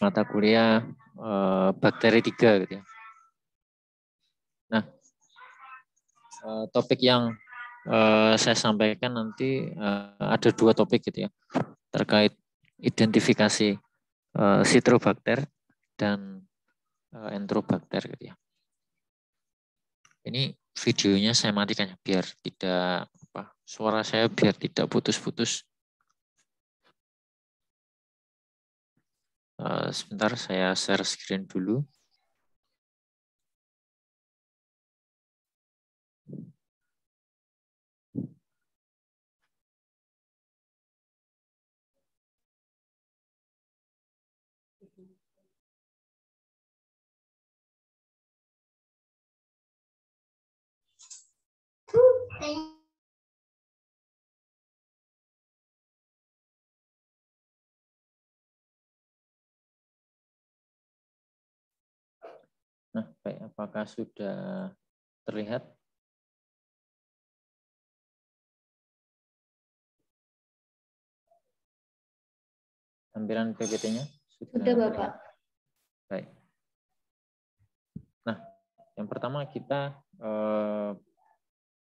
mata kuliah uh, bakteri tiga, gitu ya. Nah, uh, topik yang uh, saya sampaikan nanti uh, ada dua topik gitu ya terkait identifikasi uh, dan uh, gitu ya. Ini videonya saya matikan ya biar tidak apa suara saya biar tidak putus-putus Eh, sebentar saya share screen dulu. Thank you. Nah, baik, apakah sudah terlihat? Tampilan PPT-nya? Sudah, sudah Bapak. Baik. Nah, yang pertama kita eh,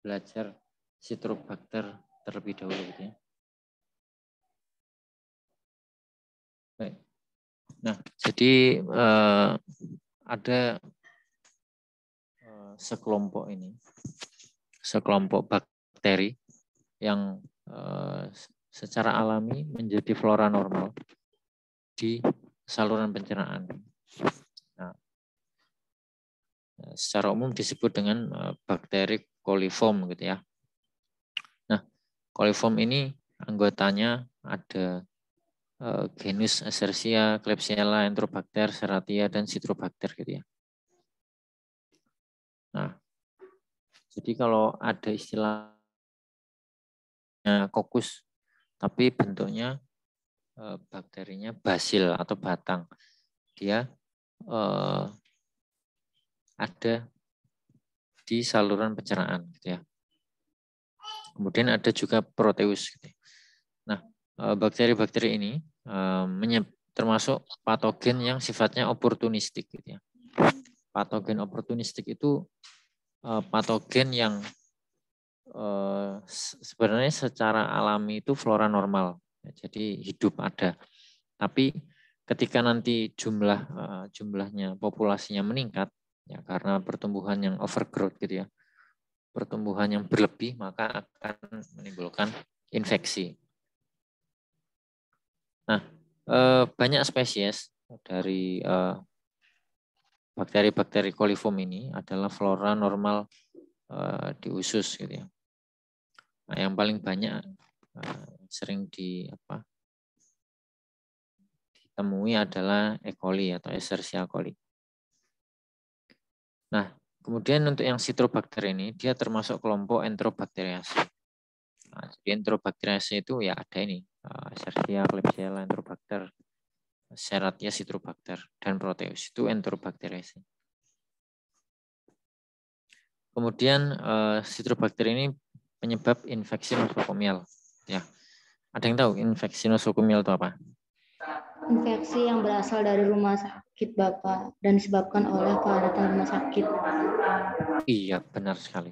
belajar bakter terlebih dahulu gitu ya. Baik. Nah, jadi eh, ada sekelompok ini, sekelompok bakteri yang eh, secara alami menjadi flora normal di saluran pencernaan. Nah, secara umum disebut dengan eh, bakteri koliform gitu ya. Nah, koliform ini anggotanya ada eh, genus Escherichia, Klebsiella, Enterobacter, Serratia, dan Citrobacter gitu ya. Nah, jadi kalau ada istilahnya kokus, tapi bentuknya eh, bakterinya basil atau batang, dia eh, ada di saluran pencernaan, gitu ya. Kemudian ada juga proteus. Gitu. Ya. Nah, eh, bakteri-bakteri ini eh, termasuk patogen yang sifatnya oportunistik, gitu ya patogen oportunistik itu uh, patogen yang uh, sebenarnya secara alami itu flora normal. Ya, jadi hidup ada. Tapi ketika nanti jumlah uh, jumlahnya populasinya meningkat ya karena pertumbuhan yang overgrowth gitu ya. Pertumbuhan yang berlebih maka akan menimbulkan infeksi. Nah, banyak spesies dari bakteri-bakteri koliform ini adalah flora normal uh, di usus gitu ya. Nah, yang paling banyak uh, sering di apa ditemui adalah E. coli atau Escherichia coli. Nah, kemudian untuk yang citrobacter ini dia termasuk kelompok enterobacteriaceae. Nah, jadi enterobacteriaceae itu ya ada ini, eh, Escherichia, Klebsiella, enterobacter, seratnya sitrobakter dan proteus itu enterobakteriasi. Kemudian eh, Citrobacter ini penyebab infeksi nosokomial. Ya, ada yang tahu infeksi nosokomial itu apa? Infeksi yang berasal dari rumah sakit bapak dan disebabkan oleh keadaan rumah sakit. Iya, benar sekali.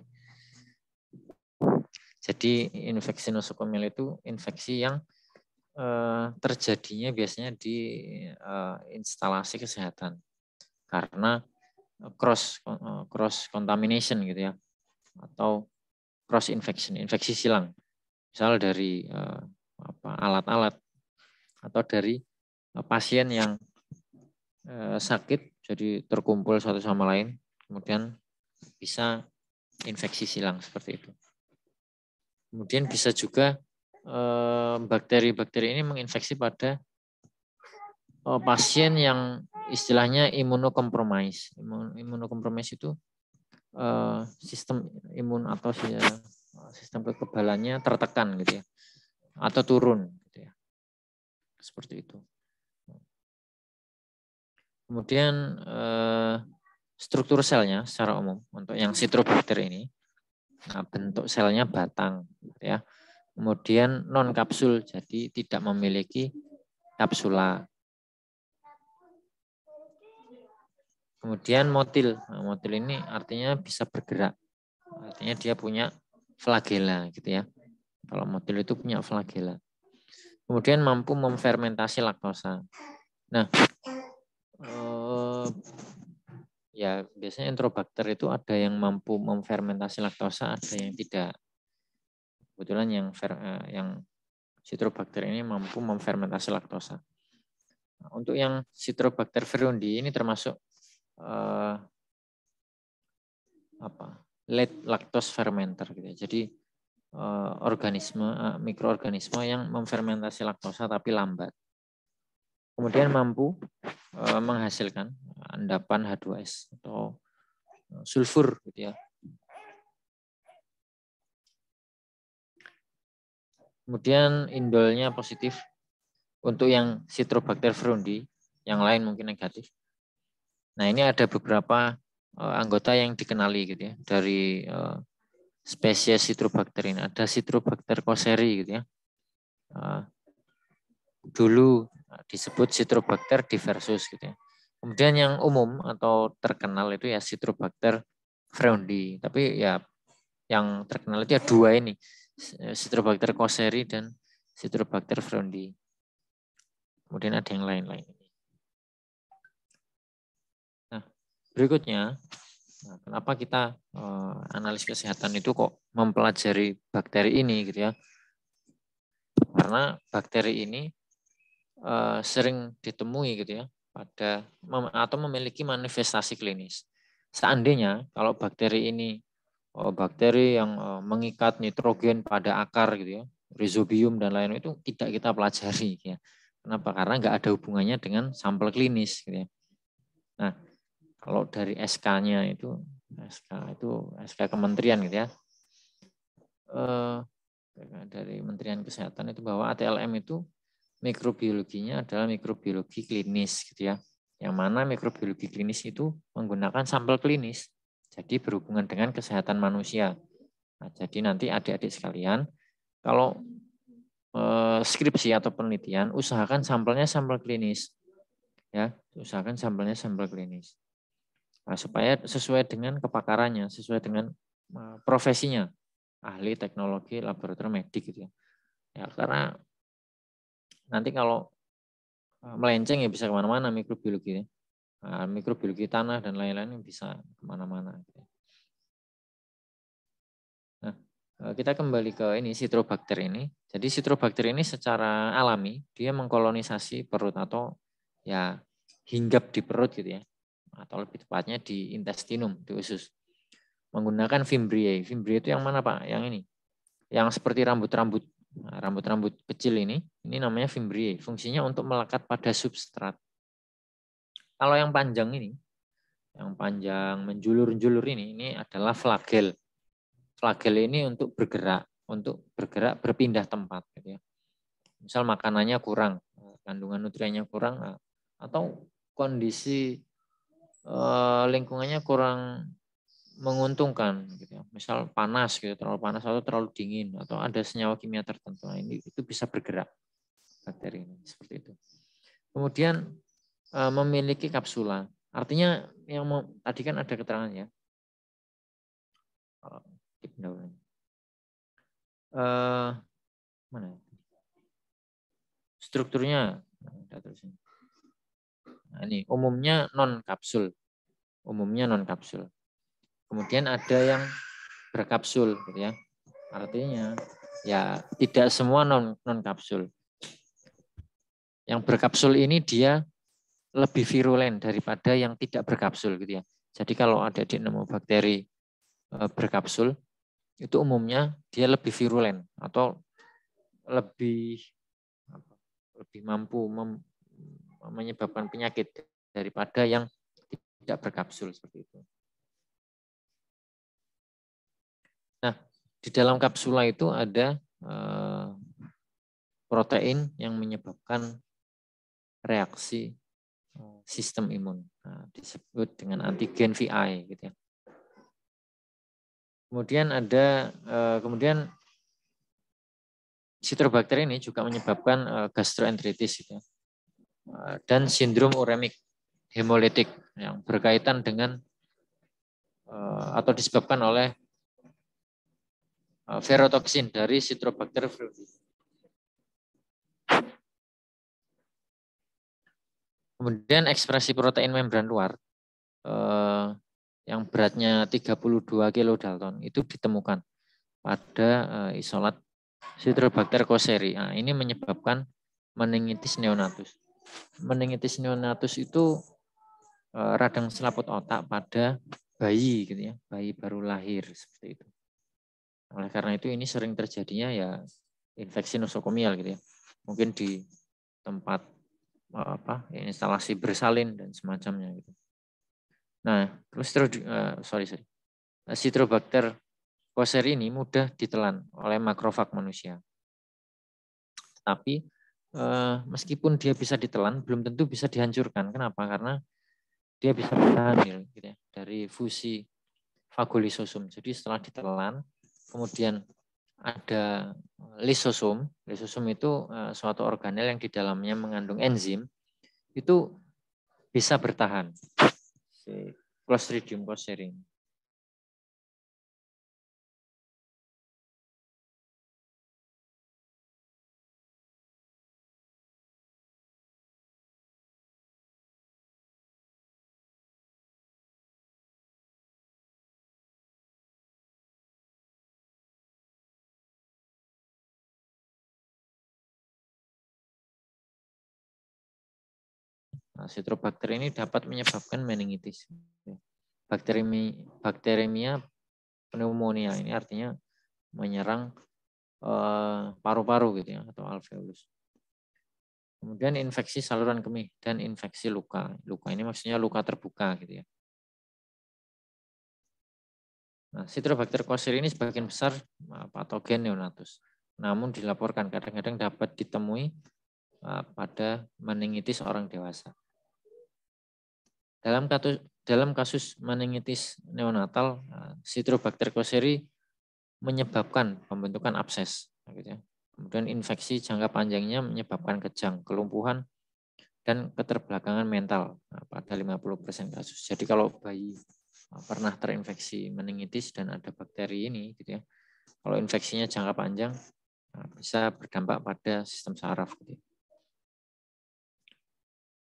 Jadi infeksi nosokomial itu infeksi yang Eh, terjadinya biasanya di eh, instalasi kesehatan karena eh, cross eh, cross contamination gitu ya atau cross infection infeksi silang misal dari eh, apa alat-alat atau dari eh, pasien yang eh, sakit jadi terkumpul satu sama lain kemudian bisa infeksi silang seperti itu kemudian bisa juga bakteri-bakteri ini menginfeksi pada e, pasien yang istilahnya imunokompromis. Imunokompromis itu e, sistem imun atau e, sistem kekebalannya tertekan gitu ya, atau turun gitu ya, seperti itu. Kemudian struktur selnya secara umum untuk yang sitrobakter ini, nah, bentuk selnya batang, gitu ya Kemudian non kapsul, jadi tidak memiliki kapsula. Kemudian motil, nah, motil ini artinya bisa bergerak, artinya dia punya flagela gitu ya. Kalau motil itu punya flagela. Kemudian mampu memfermentasi laktosa. Nah, eh, ya biasanya enterobakter itu ada yang mampu memfermentasi laktosa, ada yang tidak. Kebetulan yang ver, uh, yang ini mampu memfermentasi laktosa. Nah, untuk yang sitrobakter ferundi ini termasuk uh, apa? Late lactose fermenter gitu. Ya. Jadi uh, organisme uh, mikroorganisme yang memfermentasi laktosa tapi lambat. Kemudian mampu uh, menghasilkan endapan H2S atau sulfur gitu ya Kemudian indolnya positif untuk yang Citrobacter frondi yang lain mungkin negatif. Nah, ini ada beberapa eh, anggota yang dikenali gitu ya dari eh, spesies Citrobacter ini. Ada Citrobacter koseri gitu ya. Eh, dulu disebut Citrobacter diversus gitu ya. Kemudian yang umum atau terkenal itu ya Citrobacter frondi tapi ya yang terkenal itu ya dua ini, Eh, Citrobacter coseri dan Citrobacter frondi. Kemudian ada yang lain-lain. Nah, berikutnya, nah, kenapa kita eh, analis kesehatan itu kok mempelajari bakteri ini gitu ya? Karena bakteri ini eh, sering ditemui gitu ya pada atau memiliki manifestasi klinis. Seandainya kalau bakteri ini Eh, bakteri yang eh, mengikat nitrogen pada akar gitu ya, rhizobium dan lain-lain itu tidak kita pelajari. Gitu ya. Kenapa? Karena nggak ada hubungannya dengan sampel klinis. Gitu ya. Nah, kalau dari SK-nya itu, SK itu SK Kementerian gitu ya, eh, dari Kementerian Kesehatan itu bahwa ATLM itu mikrobiologinya adalah mikrobiologi klinis gitu ya. Yang mana mikrobiologi klinis itu menggunakan sampel klinis. Jadi berhubungan dengan kesehatan manusia. Nah, jadi nanti adik-adik sekalian, kalau eh, skripsi atau penelitian, usahakan sampelnya sampel klinis. Ya, usahakan sampelnya sampel klinis. Nah, supaya sesuai dengan kepakarannya, sesuai dengan eh, profesinya, ahli teknologi laboratorium medik gitu ya. Ya, karena nanti kalau eh, melenceng ya bisa kemana-mana mikrobiologi. Ya. Ah, mikrobiologi tanah dan lain-lain bisa kemana-mana. Nah, eh, kita kembali ke ini sitrobakter ini. Jadi sitrobakter ini secara alami dia mengkolonisasi perut atau ya hinggap di perut gitu ya, atau lebih tepatnya di intestinum di usus menggunakan fimbriae. Fimbriae itu yang mana pak? Yang ini, yang seperti rambut-rambut nah, rambut-rambut kecil ini, ini namanya fimbriae. Fungsinya untuk melekat pada substrat kalau yang panjang ini, yang panjang menjulur-julur ini, ini adalah flagel. Flagel ini untuk bergerak, untuk bergerak berpindah tempat. Gitu ya. Misal makanannya kurang, kandungan nutriennya kurang, atau kondisi eh, lingkungannya kurang menguntungkan, gitu ya. misal panas gitu, terlalu panas atau terlalu dingin atau ada senyawa kimia tertentu, nah, ini itu bisa bergerak bakteri ini seperti itu. Kemudian Eh, memiliki kapsula. Artinya yang mau, tadi kan ada keterangan Uh, mana? Strukturnya nah, nah, ini umumnya non kapsul. Umumnya non kapsul. Kemudian ada yang berkapsul gitu ya. Artinya ya tidak semua non non kapsul. Yang berkapsul ini dia lebih virulen daripada yang tidak berkapsul gitu ya. Jadi kalau ada bakteri e, berkapsul itu umumnya dia lebih virulen atau lebih lebih mampu mem, menyebabkan penyakit daripada yang tidak berkapsul seperti itu. Nah, di dalam kapsula itu ada e, protein yang menyebabkan reaksi sistem imun. Nah, disebut dengan antigen VI gitu ya. Kemudian ada eh, kemudian sitrobakteri ini juga menyebabkan eh, gastroenteritis gitu ya. Eh, dan sindrom uremik hemolitik yang berkaitan dengan atau disebabkan oleh ferotoksin dari Citrobacter Kemudian ekspresi protein membran luar eh, yang beratnya 32 kilo dalton itu ditemukan pada eh, isolat Citrobacter cocceri. Nah, ini menyebabkan meningitis neonatus. Meningitis neonatus itu eh, radang selaput otak pada bayi gitu ya, bayi baru lahir seperti itu. Oleh karena itu ini sering terjadinya ya infeksi nosokomial gitu ya. Mungkin di tempat Eh, apa instalasi bersalin dan semacamnya gitu. Nah, terus uh, sorry sorry. Eh, Citrobacter koser ini mudah ditelan oleh makrofag manusia. Tapi uh, meskipun dia bisa ditelan, belum tentu bisa dihancurkan. Kenapa? Karena dia bisa bertahan gitu ya, dari fusi fagolisosum. Jadi setelah ditelan, kemudian ada lisosom. Eh, lisosom itu eh, suatu organel yang di dalamnya mengandung enzim. Itu bisa bertahan. Clostridium clostridium. Citrobacter ini dapat menyebabkan meningitis. Bakterimi, bakteremia pneumonia ini artinya menyerang eh, paru-paru uh, gitu ya atau alveolus. Kemudian infeksi saluran kemih dan infeksi luka. Luka ini maksudnya luka terbuka gitu ya. Nah, Citrobacter coccei ini sebagian besar eh, patogen neonatus. Namun dilaporkan kadang-kadang dapat ditemui eh, pada meningitis orang dewasa. Dalam kasus, dalam kasus meningitis neonatal, eh, Citrobacter coseri menyebabkan pembentukan abses. Gitu ya. Kemudian infeksi jangka panjangnya menyebabkan kejang, kelumpuhan, dan keterbelakangan mental eh, pada 50% kasus. Jadi kalau bayi eh, pernah terinfeksi meningitis dan ada bakteri ini, gitu ya, kalau infeksinya jangka panjang bisa berdampak pada sistem saraf. Gitu ya.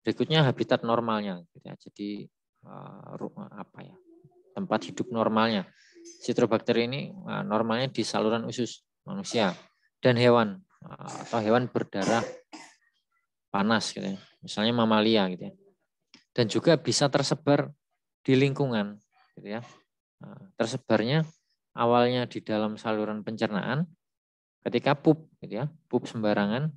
Berikutnya habitat normalnya. Gitu ya. Jadi uh, apa ya tempat hidup normalnya. Citrobakter ini eh, normalnya di saluran usus manusia dan hewan atau hewan berdarah panas gitu ya. Misalnya mamalia gitu ya. Dan juga bisa tersebar di lingkungan gitu ya. Tersebarnya awalnya di dalam saluran pencernaan ketika pup gitu ya, pup sembarangan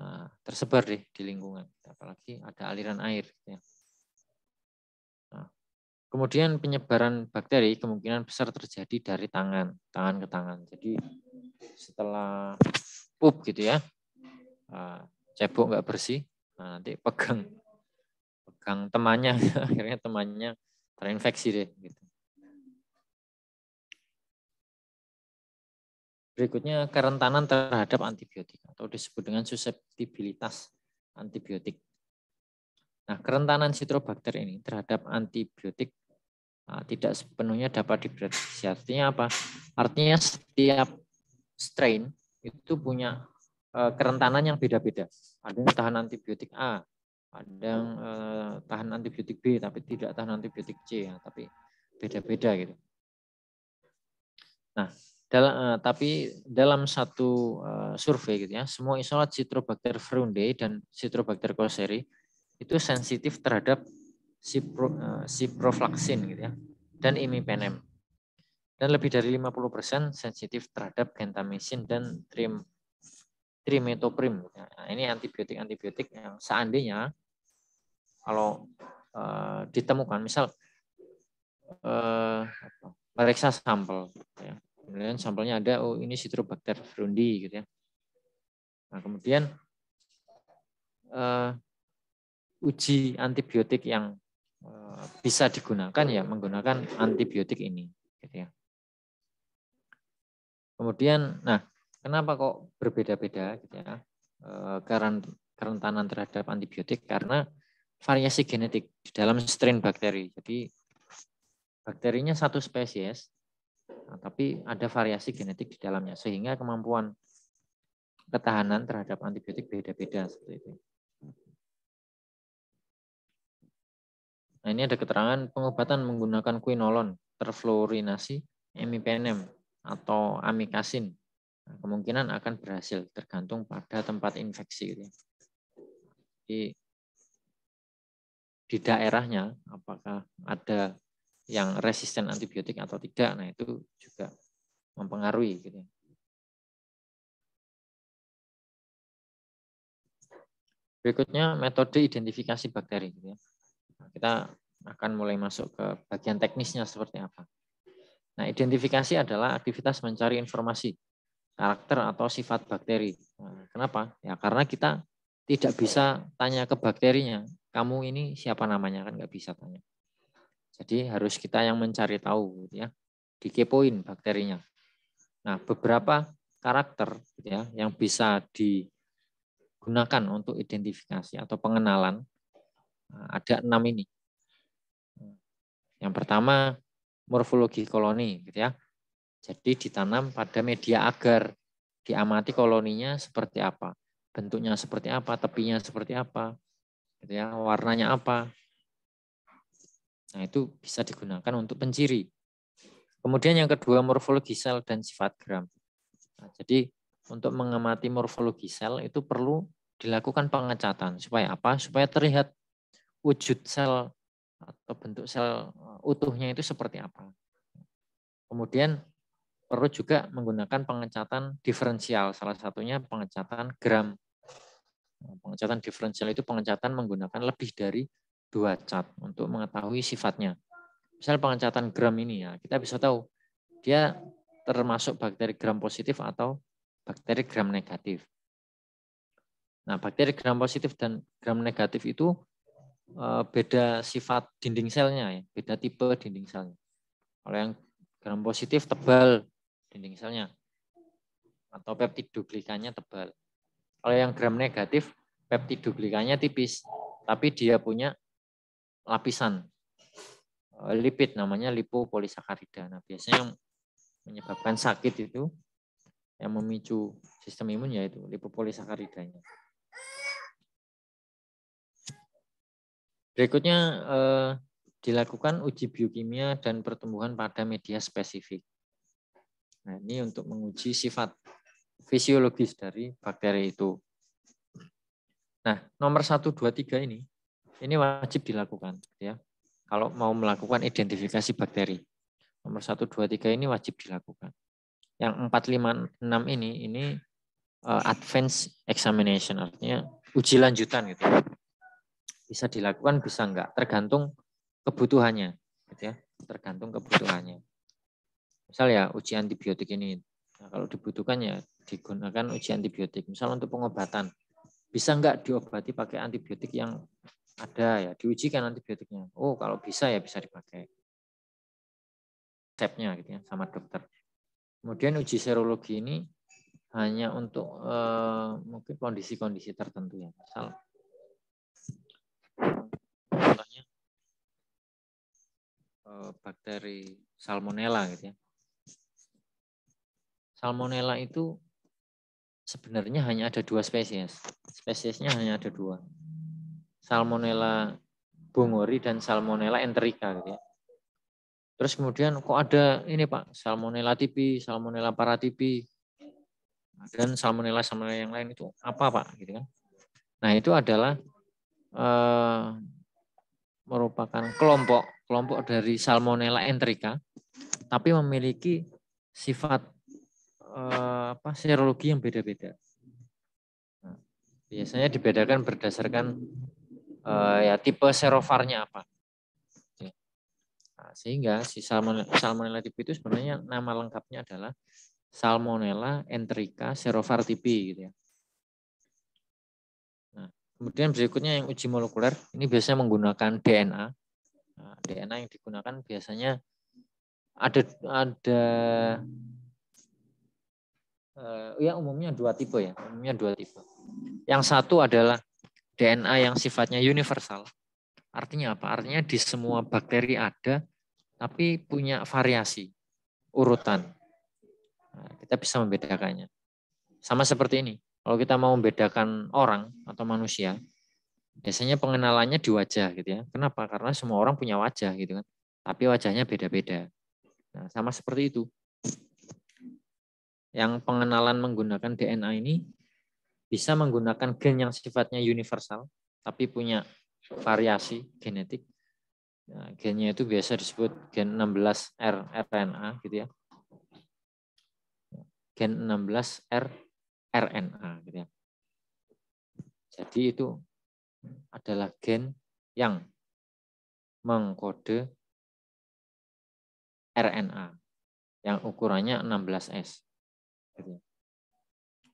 Nah, tersebar deh di lingkungan, apalagi ada aliran air. Gitu ya. Nah, kemudian penyebaran bakteri kemungkinan besar terjadi dari tangan, tangan ke tangan. Jadi setelah pup gitu ya, ah, cebok nggak bersih, nah, nanti pegang pegang temannya, akhirnya temannya terinfeksi deh. Gitu. Berikutnya kerentanan terhadap antibiotik atau disebut dengan susceptibilitas antibiotik. Nah, kerentanan sitrobakter ini terhadap antibiotik nah, tidak sepenuhnya dapat diprediksi. Artinya apa? Artinya setiap strain itu punya eh, kerentanan yang beda-beda. Ada yang tahan antibiotik A, ada yang eh, tahan antibiotik B tapi tidak tahan antibiotik C, ya, tapi beda-beda gitu. Nah, dalam, uh, eh, tapi dalam satu uh, survei gitu ya, semua isolat Citrobacter ferundae dan Citrobacter coseri itu sensitif terhadap cipro, uh, eh, ciprofloxacin gitu ya dan imipenem. Dan lebih dari 50% sensitif terhadap gentamicin dan trim trimetoprim. Gitu ya. Nah, ini antibiotik-antibiotik yang seandainya kalau uh, ditemukan misal uh, periksa sampel gitu ya Kemudian sampelnya ada, oh ini citrobacter frundi gitu ya. Nah, kemudian uh, uji antibiotik yang uh, bisa digunakan ya menggunakan antibiotik ini gitu ya. Kemudian nah, kenapa kok berbeda-beda gitu ya? Uh, kerentanan terhadap antibiotik karena variasi genetik di dalam strain bakteri. Jadi bakterinya satu spesies Eh, tapi ada variasi genetik di dalamnya sehingga kemampuan ketahanan terhadap antibiotik beda-beda seperti itu. Nah, ini ada keterangan pengobatan menggunakan quinolon, terfluorinasi, emipenem, atau amikasin. Nah, kemungkinan akan berhasil tergantung pada tempat infeksi. Gitu. Ya. di daerahnya apakah ada yang resisten antibiotik atau tidak, nah itu juga mempengaruhi. Gitu. Berikutnya metode identifikasi bakteri. Gitu ya. Nah, kita akan mulai masuk ke bagian teknisnya seperti apa. Nah, identifikasi adalah aktivitas mencari informasi karakter atau sifat bakteri. Nah, kenapa? Ya karena kita tidak bisa tanya ke bakterinya, kamu ini siapa namanya kan nggak bisa tanya. Jadi harus kita yang mencari tahu gitu ya. Dikepoin bakterinya. Nah, beberapa karakter gitu ya yang bisa digunakan untuk identifikasi atau pengenalan nah, ada enam ini. Yang pertama morfologi koloni gitu ya. Jadi ditanam pada media agar diamati koloninya seperti apa, bentuknya seperti apa, tepinya seperti apa, gitu ya, warnanya apa, Nah, itu bisa digunakan untuk penciri. Kemudian yang kedua morfologi sel dan sifat gram. Nah, jadi untuk mengamati morfologi sel itu perlu dilakukan pengecatan supaya apa? Supaya terlihat wujud sel atau bentuk sel eh, utuhnya itu seperti apa. Kemudian perlu juga menggunakan pengecatan diferensial. Salah satunya pengecatan gram. Pengecatan diferensial itu pengecatan menggunakan lebih dari dua cat untuk mengetahui sifatnya. Misal pengecatan gram ini ya, kita bisa tahu dia termasuk bakteri gram positif atau bakteri gram negatif. Nah, bakteri gram positif dan gram negatif itu eh, beda sifat dinding selnya ya, beda tipe dinding selnya. Kalau yang gram positif tebal dinding selnya atau peptidoglikannya tebal. Kalau yang gram negatif peptidoglikannya tipis, tapi dia punya lapisan eh, lipid namanya lipopolisakarida. Nah, biasanya yang menyebabkan sakit itu yang memicu sistem imun yaitu lipopolisakaridanya. Berikutnya eh, dilakukan uji biokimia dan pertumbuhan pada media spesifik. Nah, ini untuk menguji sifat fisiologis dari bakteri itu. Nah, nomor 1, 2, 3 ini ini wajib dilakukan ya. Kalau mau melakukan identifikasi bakteri. Nomor 1 2 3 ini wajib dilakukan. Yang 4 5 6 ini ini uh, eh, advance examination artinya uji lanjutan gitu. Bisa dilakukan bisa enggak tergantung kebutuhannya gitu ya. Tergantung kebutuhannya. Misal ya uji antibiotik ini Nah, kalau dibutuhkan ya digunakan uji antibiotik. Misal untuk pengobatan, bisa enggak diobati pakai antibiotik yang ada ya, diujikan antibiotiknya. Oh, kalau bisa ya bisa dipakai. Resepnya gitu ya, sama dokter. Kemudian uji serologi ini hanya untuk eh, mungkin kondisi-kondisi tertentu ya. Misal contohnya eh, bakteri salmonella gitu ya. Salmonella itu sebenarnya hanya ada dua spesies. Spesiesnya hanya ada dua salmonella bungori dan salmonella enterica gitu ya. Terus kemudian kok ada ini Pak, salmonella tipi, salmonella paratipi dan salmonella salmonella yang lain itu apa Pak gitu kan. Nah, itu adalah eh, merupakan kelompok kelompok dari salmonella enterica tapi memiliki sifat eh, apa serologi yang beda-beda. Nah, biasanya dibedakan berdasarkan uh, ya tipe serovarnya apa. Nah, sehingga si salmonella, salmonella tipe itu sebenarnya nama lengkapnya adalah Salmonella enterica serovar tipe gitu ya. Nah, kemudian berikutnya yang uji molekuler, ini biasanya menggunakan DNA. Nah, DNA yang digunakan biasanya ada ada uh, ya umumnya dua tipe ya, umumnya dua tipe. Yang satu adalah DNA yang sifatnya universal. Artinya apa? Artinya di semua bakteri ada, tapi punya variasi, urutan. Nah, kita bisa membedakannya. Sama seperti ini, kalau kita mau membedakan orang atau manusia, biasanya pengenalannya di wajah gitu ya. Kenapa? Karena semua orang punya wajah gitu kan. Tapi wajahnya beda-beda. Nah, sama seperti itu. Yang pengenalan menggunakan DNA ini bisa menggunakan gen yang sifatnya universal tapi punya variasi genetik. Nah, gennya itu biasa disebut gen 16 R RNA gitu ya. Gen 16 R RNA gitu ya. Jadi itu adalah gen yang mengkode RNA yang ukurannya 16S. Gitu ya.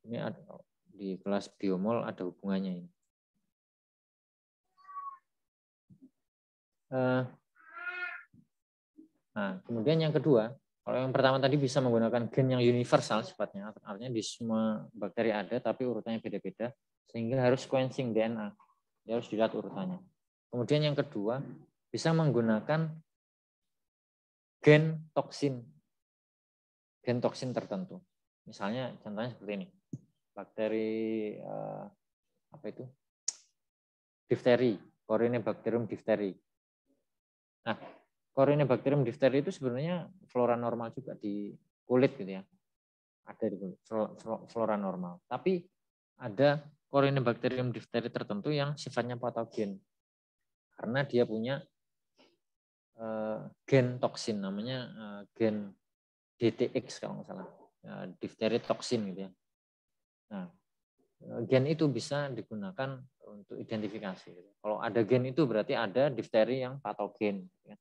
Ini ada di kelas biomol ada hubungannya ini. Eh, nah, kemudian yang kedua, kalau yang pertama tadi bisa menggunakan gen yang universal sifatnya, artinya di semua bakteri ada tapi urutannya beda-beda, sehingga harus sequencing DNA. Dia harus dilihat urutannya. Kemudian yang kedua, bisa menggunakan gen toksin gen toksin tertentu. Misalnya contohnya seperti ini bakteri uh, apa itu difteri bakterium difteri. Nah, bakterium difteri itu sebenarnya flora normal juga di kulit gitu ya. Ada di flora normal. Tapi ada bakterium difteri tertentu yang sifatnya patogen. Karena dia punya uh, gen toksin namanya uh, gen DTX kalau nggak salah. difteri toksin gitu ya. Nah, eh, gen itu bisa digunakan untuk identifikasi. Kalau ada gen itu berarti ada difteri yang patogen. Ya.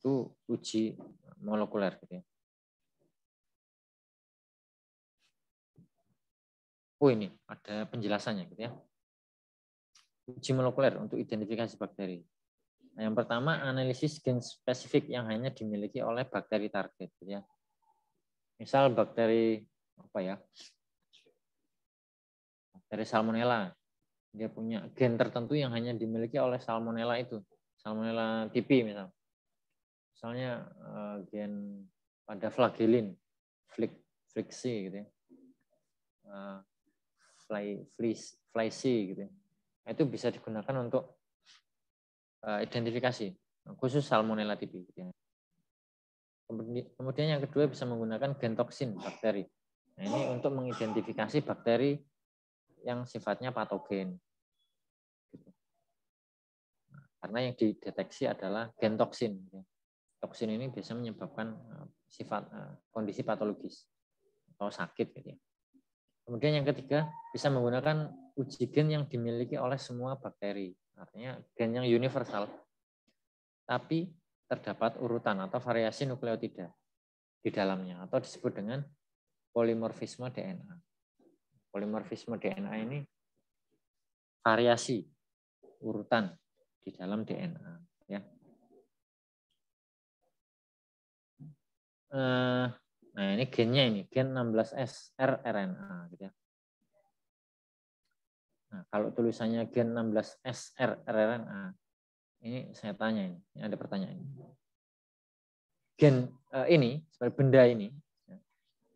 Itu uji molekuler. Gitu ya. Oh ini ada penjelasannya gitu ya. Uji molekuler untuk identifikasi bakteri. Nah, yang pertama analisis gen spesifik yang hanya dimiliki oleh bakteri target. Gitu ya. Misal bakteri apa ya? Bakteri salmonella. Dia punya gen tertentu yang hanya dimiliki oleh salmonella itu. Salmonella tipi misal. Misalnya eh, gen pada flagelin, flik, fliksi gitu ya. Eh, fly, fly, flysi gitu ya. Nah, itu bisa digunakan untuk eh, identifikasi khusus salmonella tipi gitu ya. Kemudian yang kedua bisa menggunakan gentoksin bakteri. Nah, ini untuk mengidentifikasi bakteri yang sifatnya patogen. Karena yang dideteksi adalah gentoksin. Toksin ini bisa menyebabkan eh, sifat eh, kondisi patologis atau sakit. Gitu ya. Kemudian yang ketiga bisa menggunakan uji gen yang dimiliki oleh semua bakteri. Artinya gen yang universal. Tapi terdapat urutan atau variasi nukleotida di dalamnya atau disebut dengan polimorfisme DNA. Polimorfisme DNA ini variasi urutan di dalam DNA ya. Eh, nah, ini gennya ini, gen 16S rRNA gitu ya. Nah, kalau tulisannya gen 16S rRNA ini saya tanya ini, ini ada pertanyaan. Gen uh, ini, sebagai benda ini, ya,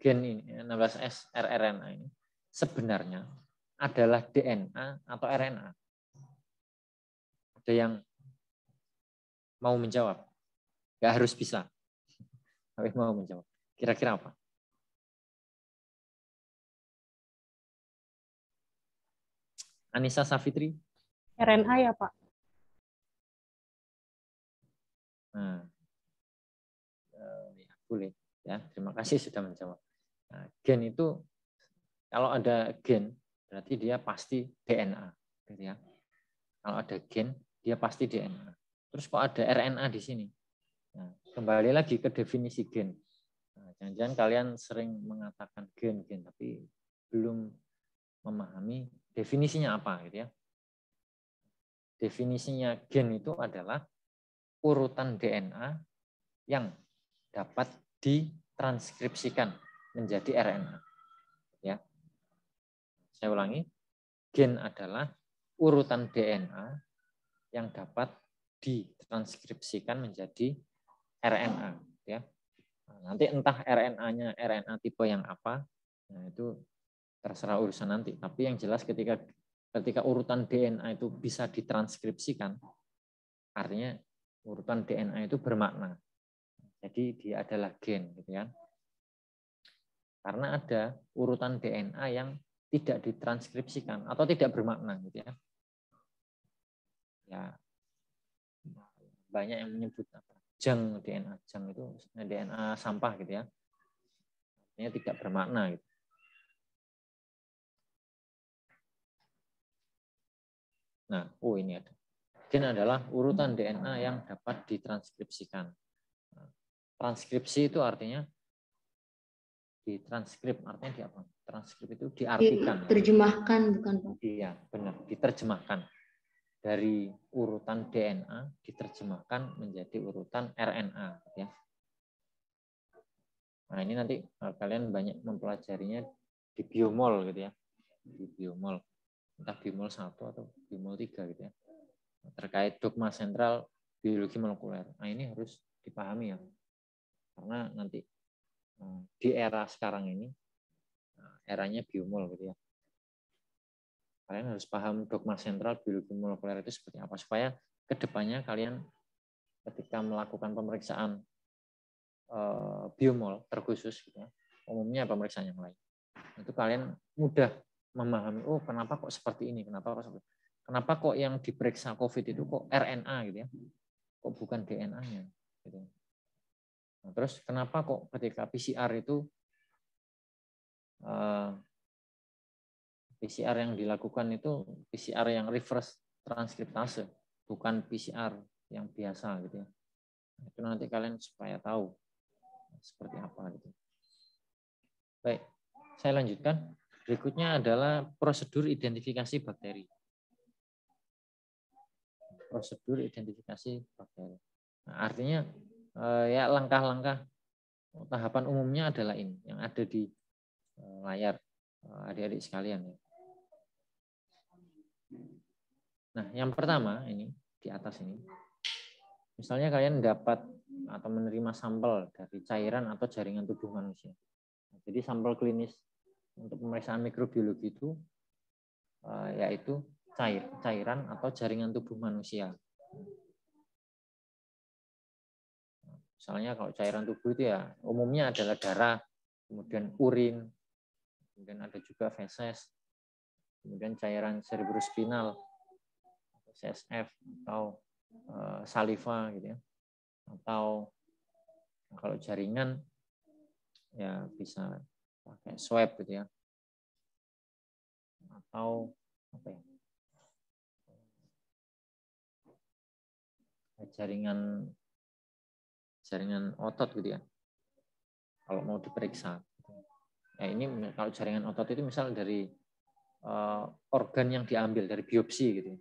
gen ini 16S ya, rRNA ini sebenarnya adalah DNA atau RNA? Ada yang mau menjawab? nggak harus bisa. Tapi mau menjawab. Kira-kira apa? Anissa Safitri? RNA ya Pak. Nah, ya, boleh. Ya, terima kasih sudah menjawab. Nah, gen itu kalau ada gen berarti dia pasti DNA, gitu ya. Kalau ada gen dia pasti DNA. Terus kok ada RNA di sini? Nah, kembali lagi ke definisi gen. Nah, jangan-jangan nah, kalian sering mengatakan gen-gen tapi belum memahami definisinya apa, gitu ya. Definisinya gen itu adalah urutan DNA yang dapat ditranskripsikan menjadi RNA. Ya. Saya ulangi, gen adalah urutan DNA yang dapat ditranskripsikan menjadi RNA. Ya. Nah, nanti entah RNA-nya RNA tipe yang apa, nah itu terserah urusan nanti. Tapi yang jelas ketika ketika urutan DNA itu bisa ditranskripsikan, artinya urutan DNA itu bermakna. Jadi dia adalah gen gitu kan. Karena ada urutan DNA yang tidak ditranskripsikan atau tidak bermakna gitu ya. Ya banyak yang menyebut apa? DNA, jeng itu eh, DNA sampah gitu ya. Artinya tidak bermakna gitu. Nah, oh ini ada. Gen adalah urutan DNA yang dapat ditranskripsikan. Transkripsi itu artinya ditranskrip, artinya di apa? Transkrip itu diartikan. Diterjemahkan bukan Pak? Iya, benar, diterjemahkan. Dari urutan DNA diterjemahkan menjadi urutan RNA, ya. Nah, ini nanti kalian banyak mempelajarinya di biomol gitu ya. Di biomol. Entah biomol 1 atau biomol 3 gitu ya terkait dogma sentral biologi molekuler. Nah ini harus dipahami ya, karena nanti eh, di era sekarang ini eh, eranya biomol gitu ya. Kalian harus paham dogma sentral biologi molekuler itu seperti apa supaya kedepannya kalian ketika melakukan pemeriksaan eh, biomol terkhusus gitu ya, umumnya pemeriksaan yang lain itu kalian mudah memahami oh kenapa kok seperti ini kenapa kok seperti ini. Kenapa kok yang diperiksa COVID itu kok RNA gitu ya? Kok bukan DNA-nya? Gitu. Nah, terus kenapa kok ketika PCR itu uh, eh, PCR yang dilakukan itu PCR yang reverse transkriptase, bukan PCR yang biasa gitu ya? Nah, itu nanti kalian supaya tahu seperti apa gitu. Baik, saya lanjutkan. Berikutnya adalah prosedur identifikasi bakteri prosedur identifikasi bakteri. Nah, artinya eh, ya langkah-langkah tahapan umumnya adalah ini yang ada di eh, layar eh, adik-adik sekalian ya. Nah, yang pertama ini di atas ini. Misalnya kalian dapat atau menerima sampel dari cairan atau jaringan tubuh manusia. Nah, jadi sampel klinis untuk pemeriksaan mikrobiologi itu eh, yaitu cair, cairan atau jaringan tubuh manusia. Misalnya kalau cairan tubuh itu ya umumnya adalah darah, kemudian urin, kemudian ada juga feses, kemudian cairan cerebrospinal, CSF atau eh, saliva gitu ya. Atau kalau jaringan ya bisa pakai swab gitu ya atau apa ya jaringan jaringan otot gitu ya kalau mau diperiksa nah ini kalau jaringan otot itu misal dari uh, organ yang diambil dari biopsi gitu ya.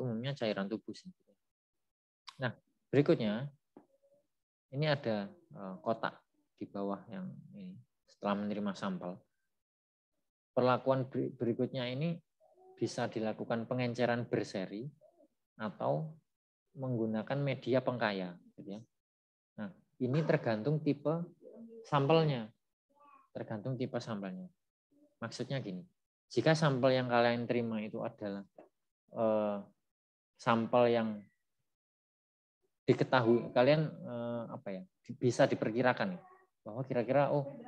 umumnya cairan tubuh sih nah berikutnya ini ada uh, kotak di bawah yang ini setelah menerima sampel perlakuan berikutnya ini bisa dilakukan pengenceran berseri atau menggunakan media pengkaya. Gitu ya. Nah, ini tergantung tipe sampelnya. Tergantung tipe sampelnya. Maksudnya gini, jika sampel yang kalian terima itu adalah eh, sampel yang diketahui, kalian eh, apa ya bisa diperkirakan ya, bahwa kira-kira oh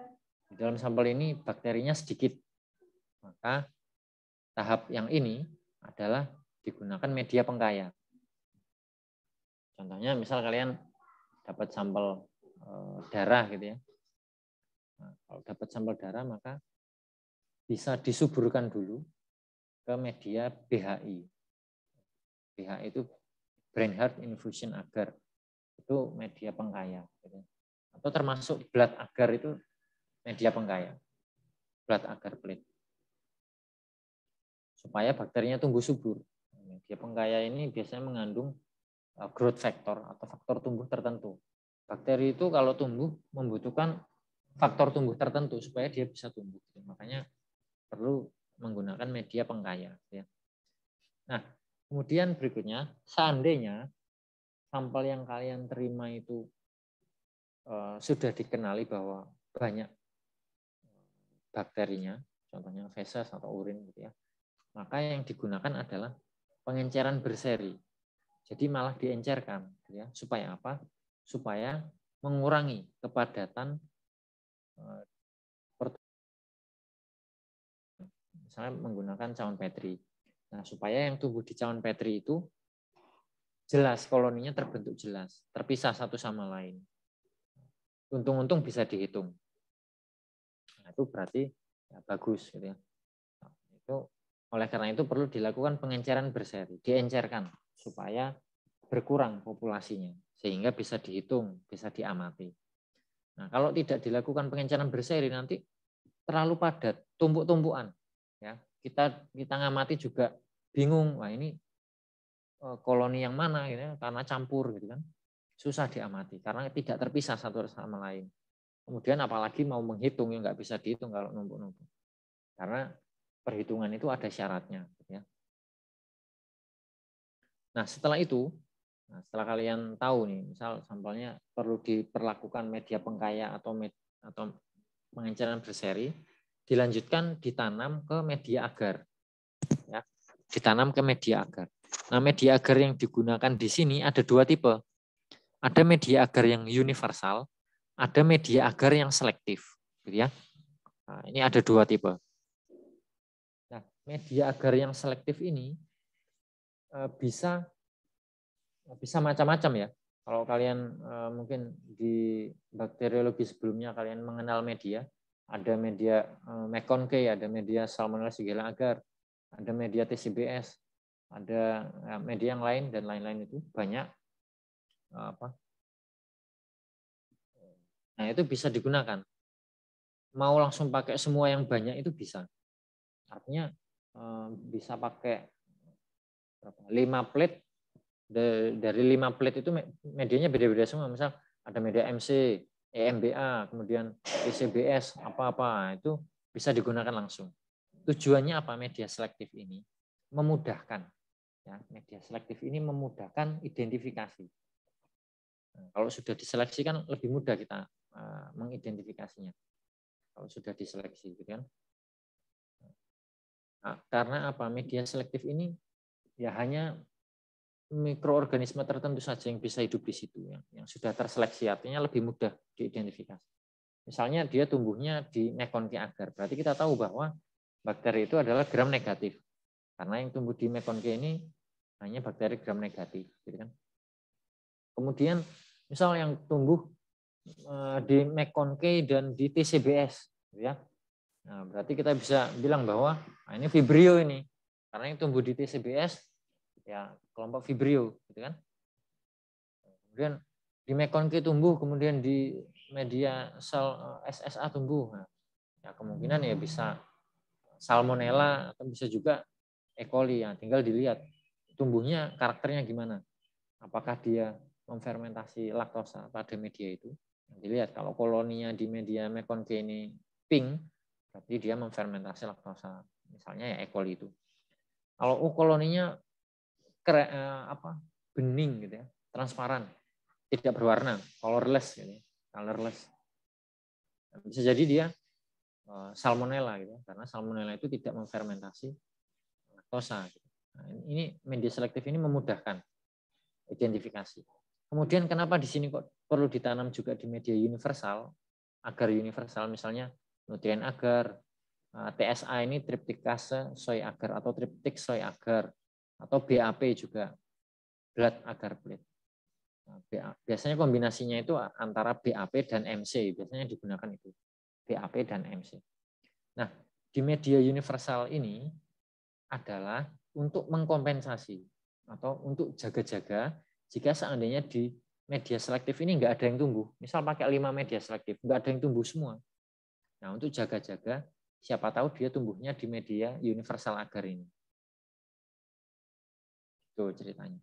di dalam sampel ini bakterinya sedikit, maka tahap yang ini adalah digunakan media pengkaya. Contohnya misal kalian dapat sampel eh, darah gitu ya. Nah, kalau dapat sampel darah maka bisa disuburkan dulu ke media BHI. BHI itu brain heart infusion agar itu media pengkaya gitu. atau termasuk blood agar itu media pengkaya blood agar plate supaya bakterinya tumbuh subur. Media pengkaya ini biasanya mengandung uh, growth factor atau faktor tumbuh tertentu. Bakteri itu kalau tumbuh membutuhkan faktor tumbuh tertentu supaya dia bisa tumbuh. Makanya perlu menggunakan media pengkaya. Ya. Nah, kemudian berikutnya, seandainya sampel yang kalian terima itu uh, sudah dikenali bahwa banyak uh, bakterinya, contohnya feses atau urin gitu ya, maka yang digunakan adalah pengenceran berseri. Jadi malah diencerkan, gitu ya. supaya apa? Supaya mengurangi kepadatan eh, misalnya menggunakan cawan petri. Nah, supaya yang tumbuh di cawan petri itu jelas koloninya terbentuk jelas, terpisah satu sama lain. Untung-untung bisa dihitung. Nah, itu berarti ya, bagus gitu ya. Nah, itu oleh karena itu perlu dilakukan pengenceran berseri, diencerkan supaya berkurang populasinya sehingga bisa dihitung, bisa diamati. Nah, kalau tidak dilakukan pengenceran berseri nanti terlalu padat, tumpuk-tumpukan. Ya, kita kita ngamati juga bingung, wah ini eh, koloni yang mana ini karena campur gitu kan. Susah diamati karena tidak terpisah satu sama lain. Kemudian apalagi mau menghitung yang nggak bisa dihitung kalau numpuk-numpuk. Karena perhitungan itu ada syaratnya. Ya. Nah setelah itu, nah, setelah kalian tahu nih, misal sampelnya perlu diperlakukan media pengkaya atau med, atau pengenceran berseri, dilanjutkan ditanam ke media agar. Ya, ditanam ke media agar. Nah media agar yang digunakan di sini ada dua tipe. Ada media agar yang universal, ada media agar yang selektif. Gitu ya. Nah, ini ada dua tipe media agar yang selektif ini eh, bisa bisa macam-macam ya. Kalau kalian eh, mungkin di bakteriologi sebelumnya kalian mengenal media, ada media eh, Mekonke, ada media Salmonella Shigella agar, ada media TCBS, ada media yang lain dan lain-lain itu banyak apa? Nah, itu bisa digunakan. Mau langsung pakai semua yang banyak itu bisa. Artinya Eh, bisa pakai berapa? 5 plate dari 5 plate itu medianya beda-beda semua. Misal ada media MC, EMBA, kemudian PCBS, e apa-apa itu bisa digunakan langsung. Tujuannya apa media selektif ini? Memudahkan. Ya, media selektif ini memudahkan identifikasi. Nah, kalau sudah diseleksikan lebih mudah kita uh, mengidentifikasinya. Kalau sudah diseleksi, gitu kan. Nah, karena apa? Media selektif ini ya hanya mikroorganisme tertentu saja yang bisa hidup di situ yang, yang sudah terseleksi artinya lebih mudah diidentifikasi. Misalnya dia tumbuhnya di mekonki agar, berarti kita tahu bahwa bakteri itu adalah gram negatif. Karena yang tumbuh di mekonki ini hanya bakteri gram negatif, gitu kan. Kemudian misal yang tumbuh eh, di mekonki dan di TCBS, gitu ya. Nah, berarti kita bisa bilang bahwa nah ini vibrio ini. Karena yang tumbuh di TCBS ya kelompok vibrio gitu kan. Kemudian di mekonki tumbuh, kemudian di media sel eh, SSA tumbuh. Nah, ya kemungkinan ya bisa salmonella atau bisa juga E. coli ya tinggal dilihat tumbuhnya karakternya gimana. Apakah dia memfermentasi laktosa pada media itu? Dilihat kalau koloninya di media mekonki ini pink, Berarti dia memfermentasi laktosa. Misalnya ya E. coli itu. Kalau U koloninya kere, eh, apa bening gitu ya, transparan, tidak berwarna, colorless gitu, ya, colorless. Bisa jadi dia eh, salmonella gitu, ya, karena salmonella itu tidak memfermentasi laktosa. Gitu. Nah, ini media selektif ini memudahkan identifikasi. Kemudian kenapa di sini kok perlu ditanam juga di media universal agar universal misalnya nutrien agar, eh, TSA ini triptikase soy agar atau triptik soy agar atau BAP juga blood agar plate. Nah, biasanya kombinasinya itu antara BAP dan MC, biasanya digunakan itu BAP dan MC. Nah, di media universal ini adalah untuk mengkompensasi atau untuk jaga-jaga jika seandainya di media selektif ini nggak ada yang tumbuh. Misal pakai lima media selektif, nggak ada yang tumbuh semua Nah, untuk jaga-jaga, siapa tahu dia tumbuhnya di media universal agar ini. Itu ceritanya.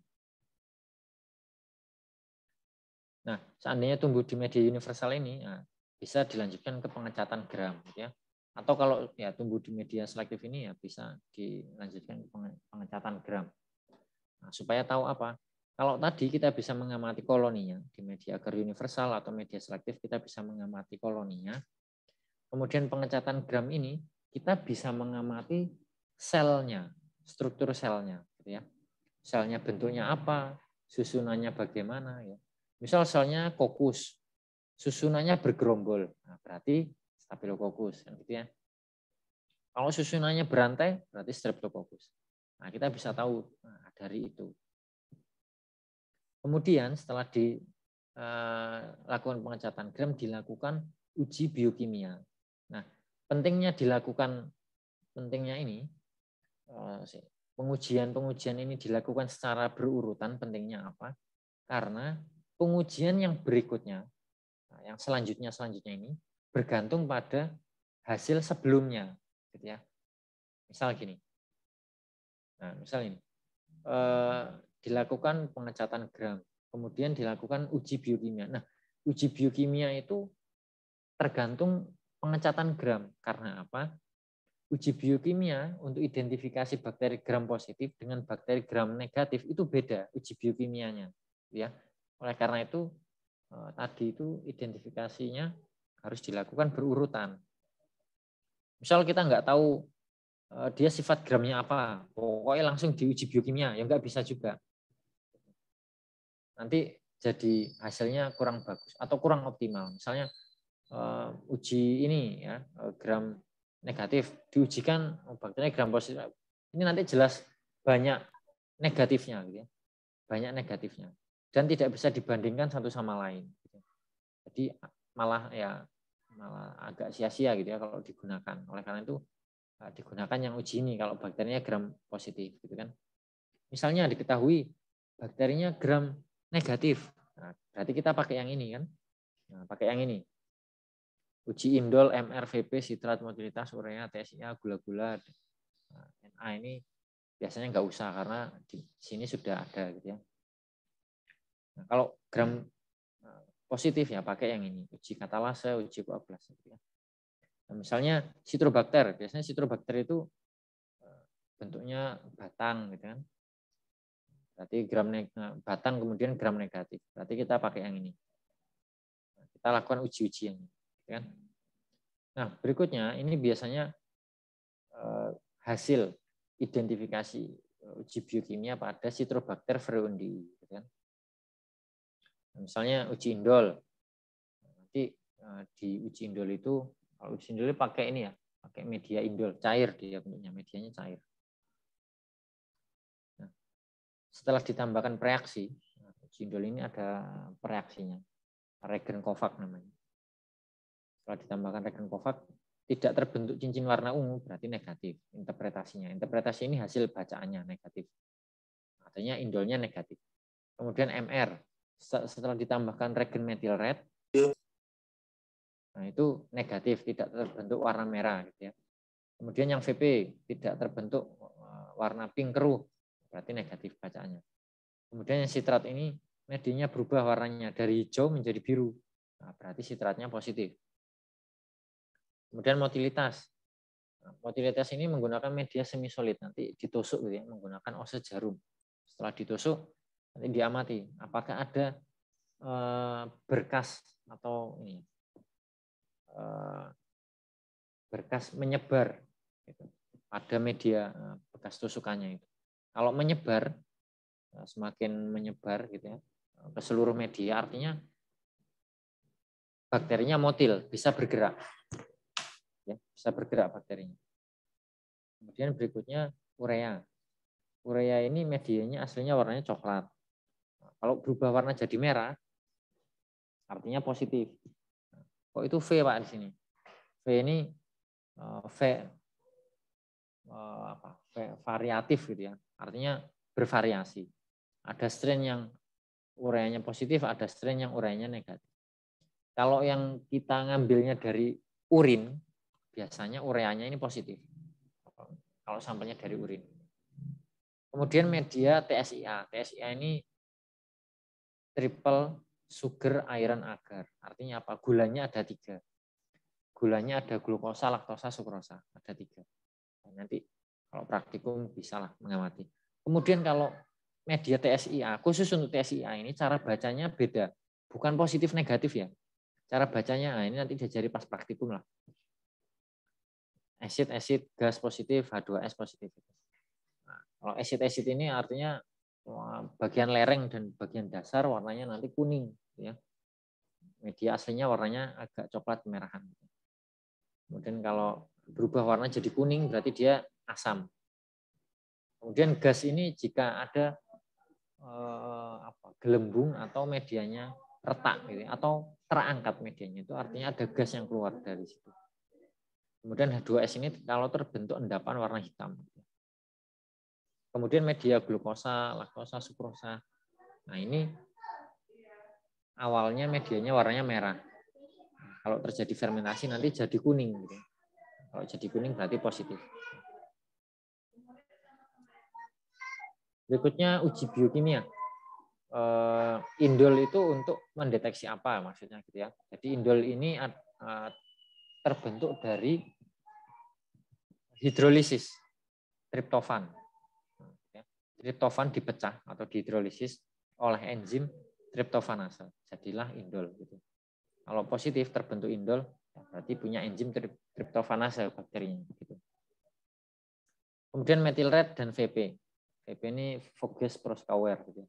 Nah, seandainya tumbuh di media universal ini, nah, bisa dilanjutkan ke pengecatan gram. ya. Atau kalau ya tumbuh di media selektif ini, ya bisa dilanjutkan ke pengecatan gram. Nah, supaya tahu apa? Kalau tadi kita bisa mengamati koloninya di media agar universal atau media selektif, kita bisa mengamati koloninya Kemudian pengecatan gram ini kita bisa mengamati selnya, struktur selnya, gitu ya. Selnya bentuknya apa, susunannya bagaimana, ya. Misal selnya kokus, susunannya bergerombol, nah, berarti stafilokokus, kan, gitu ya. Kalau susunannya berantai, berarti streptokokus. Nah, kita bisa tahu nah, dari itu. Kemudian setelah dilakukan eh, pengecatan gram, dilakukan uji biokimia pentingnya dilakukan pentingnya ini eh, pengujian-pengujian ini dilakukan secara berurutan pentingnya apa? Karena pengujian yang berikutnya, nah, yang selanjutnya selanjutnya ini bergantung pada hasil sebelumnya, gitu ya. Misal gini, nah misal ini E, dilakukan pengecatan gram, kemudian dilakukan uji biokimia. Nah, uji biokimia itu tergantung pengecatan gram. Karena apa? Uji biokimia untuk identifikasi bakteri gram positif dengan bakteri gram negatif itu beda uji biokimianya, ya. Oleh karena itu e, tadi itu identifikasinya harus dilakukan berurutan. Misal kita nggak tahu e, dia sifat gramnya apa, pokoknya langsung diuji biokimia, ya nggak bisa juga. Nanti jadi hasilnya kurang bagus atau kurang optimal. Misalnya uh, uji ini ya eh, gram negatif diujikan bakteri oh, bakterinya gram positif ini nanti jelas banyak negatifnya gitu ya. banyak negatifnya dan tidak bisa dibandingkan satu sama lain gitu ya. jadi malah ya malah agak sia-sia gitu ya kalau digunakan oleh karena itu eh, digunakan yang uji ini kalau bakterinya gram positif gitu kan misalnya diketahui bakterinya gram negatif nah, berarti kita pakai yang ini kan nah, pakai yang ini uji indol MRVP sitrat motilitas urea nya gula-gula NA ini biasanya nggak usah karena di sini sudah ada gitu ya. Nah, kalau gram hmm. eh, positif ya pakai yang ini uji katalase uji koagulasi gitu ya. Nah, misalnya sitrobakter, biasanya sitrobakter itu eh, bentuknya batang gitu kan. Berarti gram eh, batang kemudian gram negatif. Berarti kita pakai yang ini. Nah, kita lakukan uji-ujian ini kan? Nah, berikutnya ini biasanya eh, hasil identifikasi uji biokimia pada Citrobacter freundi. Gitu kan? nah, misalnya uji indol, nanti eh, di uji indol itu kalau uji indolnya pakai ini ya, pakai media indol cair dia punya medianya cair. Nah, setelah ditambahkan reaksi, uji indol ini ada reaksinya, regen Kovac namanya. Kalau ditambahkan reagen Kovac, tidak terbentuk cincin warna ungu berarti negatif interpretasinya. Interpretasi ini hasil bacaannya negatif. Artinya indolnya negatif. Kemudian MR setelah ditambahkan regen metil red, nah itu negatif tidak terbentuk warna merah gitu ya. Kemudian yang VP tidak terbentuk eh, warna pink keruh berarti negatif bacaannya. Kemudian yang sitrat ini medianya berubah warnanya dari hijau menjadi biru. Nah, berarti sitratnya positif. Kemudian motilitas. Nah, motilitas ini menggunakan media semi solid. Nanti ditusuk gitu ya, menggunakan ose jarum. Setelah ditusuk, nanti diamati apakah ada eh, berkas atau ini eh, berkas menyebar gitu, pada media eh, bekas tusukannya itu. Kalau menyebar, semakin menyebar gitu ya ke seluruh media, artinya bakterinya motil bisa bergerak ya, bisa bergerak bakterinya. Kemudian berikutnya urea. Urea ini medianya aslinya warnanya coklat. Nah, kalau berubah warna jadi merah, artinya positif. Nah, kok itu V Pak di sini? V ini eh, V eh, apa? V variatif gitu ya. Artinya bervariasi. Ada strain yang ureanya positif, ada strain yang ureanya negatif. Kalau yang kita ngambilnya dari urin, biasanya ureanya ini positif. Kalau sampelnya dari urin. Kemudian media TSIA. TSIA ini triple sugar iron agar. Artinya apa? Gulanya ada tiga. Gulanya ada glukosa, laktosa, sukrosa. Ada tiga. Nanti kalau praktikum bisalah mengamati. Kemudian kalau media TSIA, khusus untuk TSIA ini cara bacanya beda. Bukan positif negatif ya. Cara bacanya, ah, ini nanti diajari pas praktikum lah. Acid-acid gas positif, H2S positif. Nah, kalau acid-acid ini artinya bagian lereng dan bagian dasar warnanya nanti kuning. Ya. Media aslinya warnanya agak coklat kemerahan. Kemudian kalau berubah warna jadi kuning berarti dia asam. Kemudian gas ini jika ada eh, apa, gelembung atau medianya retak gitu, ya, atau terangkat medianya itu artinya ada gas yang keluar dari situ. Kemudian H2S ini kalau terbentuk endapan warna hitam. Kemudian media glukosa, laktosa, sukrosa. Nah ini awalnya medianya warnanya merah. Nah, kalau terjadi fermentasi nanti jadi kuning. Gitu. Kalau jadi kuning berarti positif. Berikutnya uji biokimia. Eh, indol itu untuk mendeteksi apa maksudnya gitu ya. Jadi indol ini terbentuk dari hidrolisis triptofan. Triptofan dipecah atau dihidrolisis oleh enzim triptofanase. Jadilah indol. Gitu. Kalau positif terbentuk indol, ya berarti punya enzim triptofanase ya, bakterinya. Gitu. Kemudian metil red dan VP. VP ini Voges proskauer. Gitu.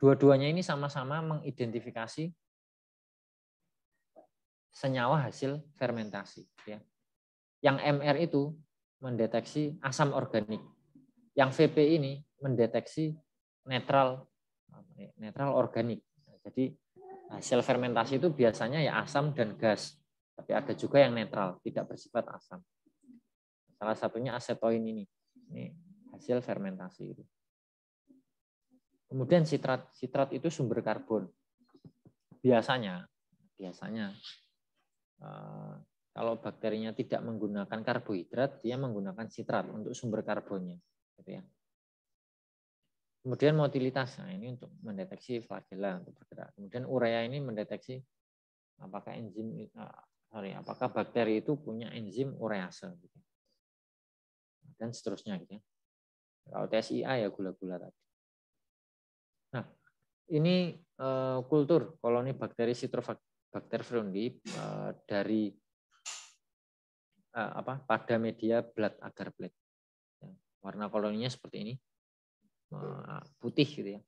Dua-duanya ini sama-sama mengidentifikasi senyawa hasil fermentasi. Ya. Yang MR itu mendeteksi asam organik. Yang VP ini mendeteksi netral netral organik. Jadi hasil fermentasi itu biasanya ya asam dan gas, tapi ada juga yang netral, tidak bersifat asam. Salah satunya asetoin ini. Ini hasil fermentasi itu. Kemudian sitrat, sitrat itu sumber karbon. Biasanya, biasanya Eh, kalau bakterinya tidak menggunakan karbohidrat, dia menggunakan sitrat untuk sumber karbonnya. Gitu ya. Kemudian motilitas, nah ini untuk mendeteksi flagella untuk bergerak. Kemudian urea ini mendeteksi apakah enzim, eh, sorry, apakah bakteri itu punya enzim urease. Gitu. Ya. Dan seterusnya. Gitu ya. Kalau TSIA ya gula-gula tadi. Nah, ini eh, kultur koloni bakteri sitrofag bakter freundi eh, dari eh, apa pada media blood agar plate. Ya, warna koloninya seperti ini eh, putih gitu ya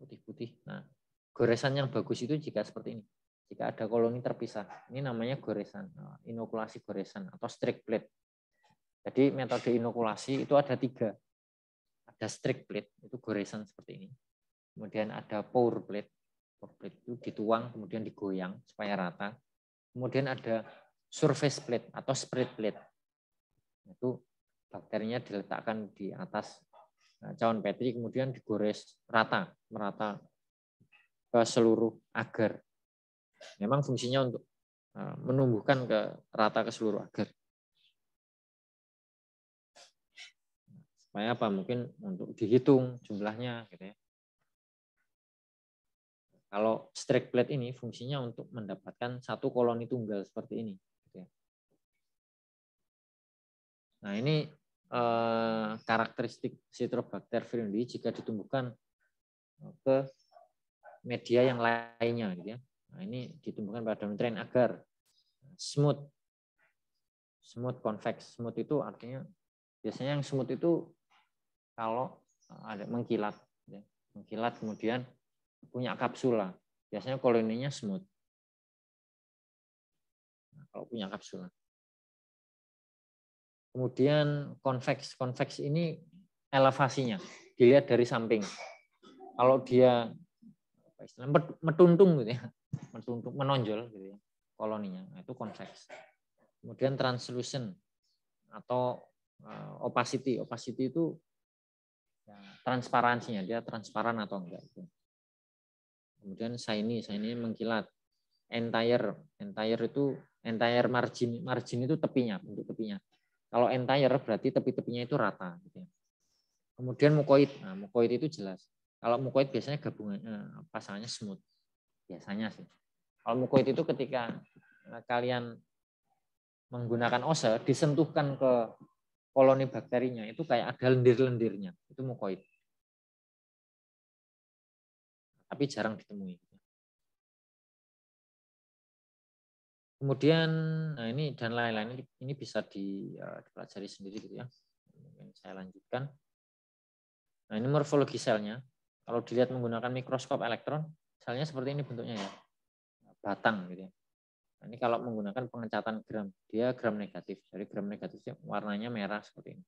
putih-putih. Nah goresan yang bagus itu jika seperti ini jika ada koloni terpisah ini namanya goresan inokulasi goresan atau streak plate. Jadi metode inokulasi itu ada tiga ada streak plate itu goresan seperti ini kemudian ada power plate Por plate itu dituang kemudian digoyang supaya rata. Kemudian ada surface plate atau spread plate. Itu bakterinya diletakkan di atas eh, cawan petri kemudian digores rata, merata ke seluruh agar. Memang fungsinya untuk eh, menumbuhkan ke rata ke seluruh agar. Supaya apa? Mungkin untuk dihitung jumlahnya gitu ya. Kalau strike plate ini fungsinya untuk mendapatkan satu koloni tunggal seperti ini. Gitu ya. Nah ini eh, karakteristik Citrobacter frimdi jika ditumbuhkan ke media yang lainnya. Gitu ya. Nah ini ditumbuhkan pada nutrien agar smooth, smooth convex. Smooth itu artinya biasanya yang smooth itu kalau ada mengkilat, gitu ya. mengkilat kemudian punya kapsula. Biasanya koloninya smooth. Nah, kalau punya kapsula. Kemudian konveks. Konveks ini elevasinya. Dilihat dari samping. Kalau dia metuntung gitu ya. Metuntung, menonjol gitu ya. Koloninya. Nah, itu konveks. Kemudian translucent atau eh, opacity. Opacity itu ya, transparansinya dia transparan atau enggak Gitu kemudian shiny shiny mengkilat entire entire itu entire margin margin itu tepinya bentuk tepinya kalau entire berarti tepi-tepinya itu rata gitu ya. kemudian mukoid nah, mukoid itu jelas kalau mukoid biasanya gabungannya eh, pasangannya smooth biasanya sih kalau mukoid itu ketika eh, kalian menggunakan OSE disentuhkan ke koloni bakterinya itu kayak ada lendir-lendirnya itu mukoid tapi jarang ditemui. Kemudian, nah ini dan lain-lain ini bisa di, uh, dipelajari sendiri gitu ya. Mungkin saya lanjutkan. Nah ini morfologi selnya. Kalau dilihat menggunakan mikroskop elektron, selnya seperti ini bentuknya ya, batang gitu ya. Nah, ini kalau menggunakan pengecatan gram, dia gram negatif. Jadi gram negatifnya warnanya merah seperti ini,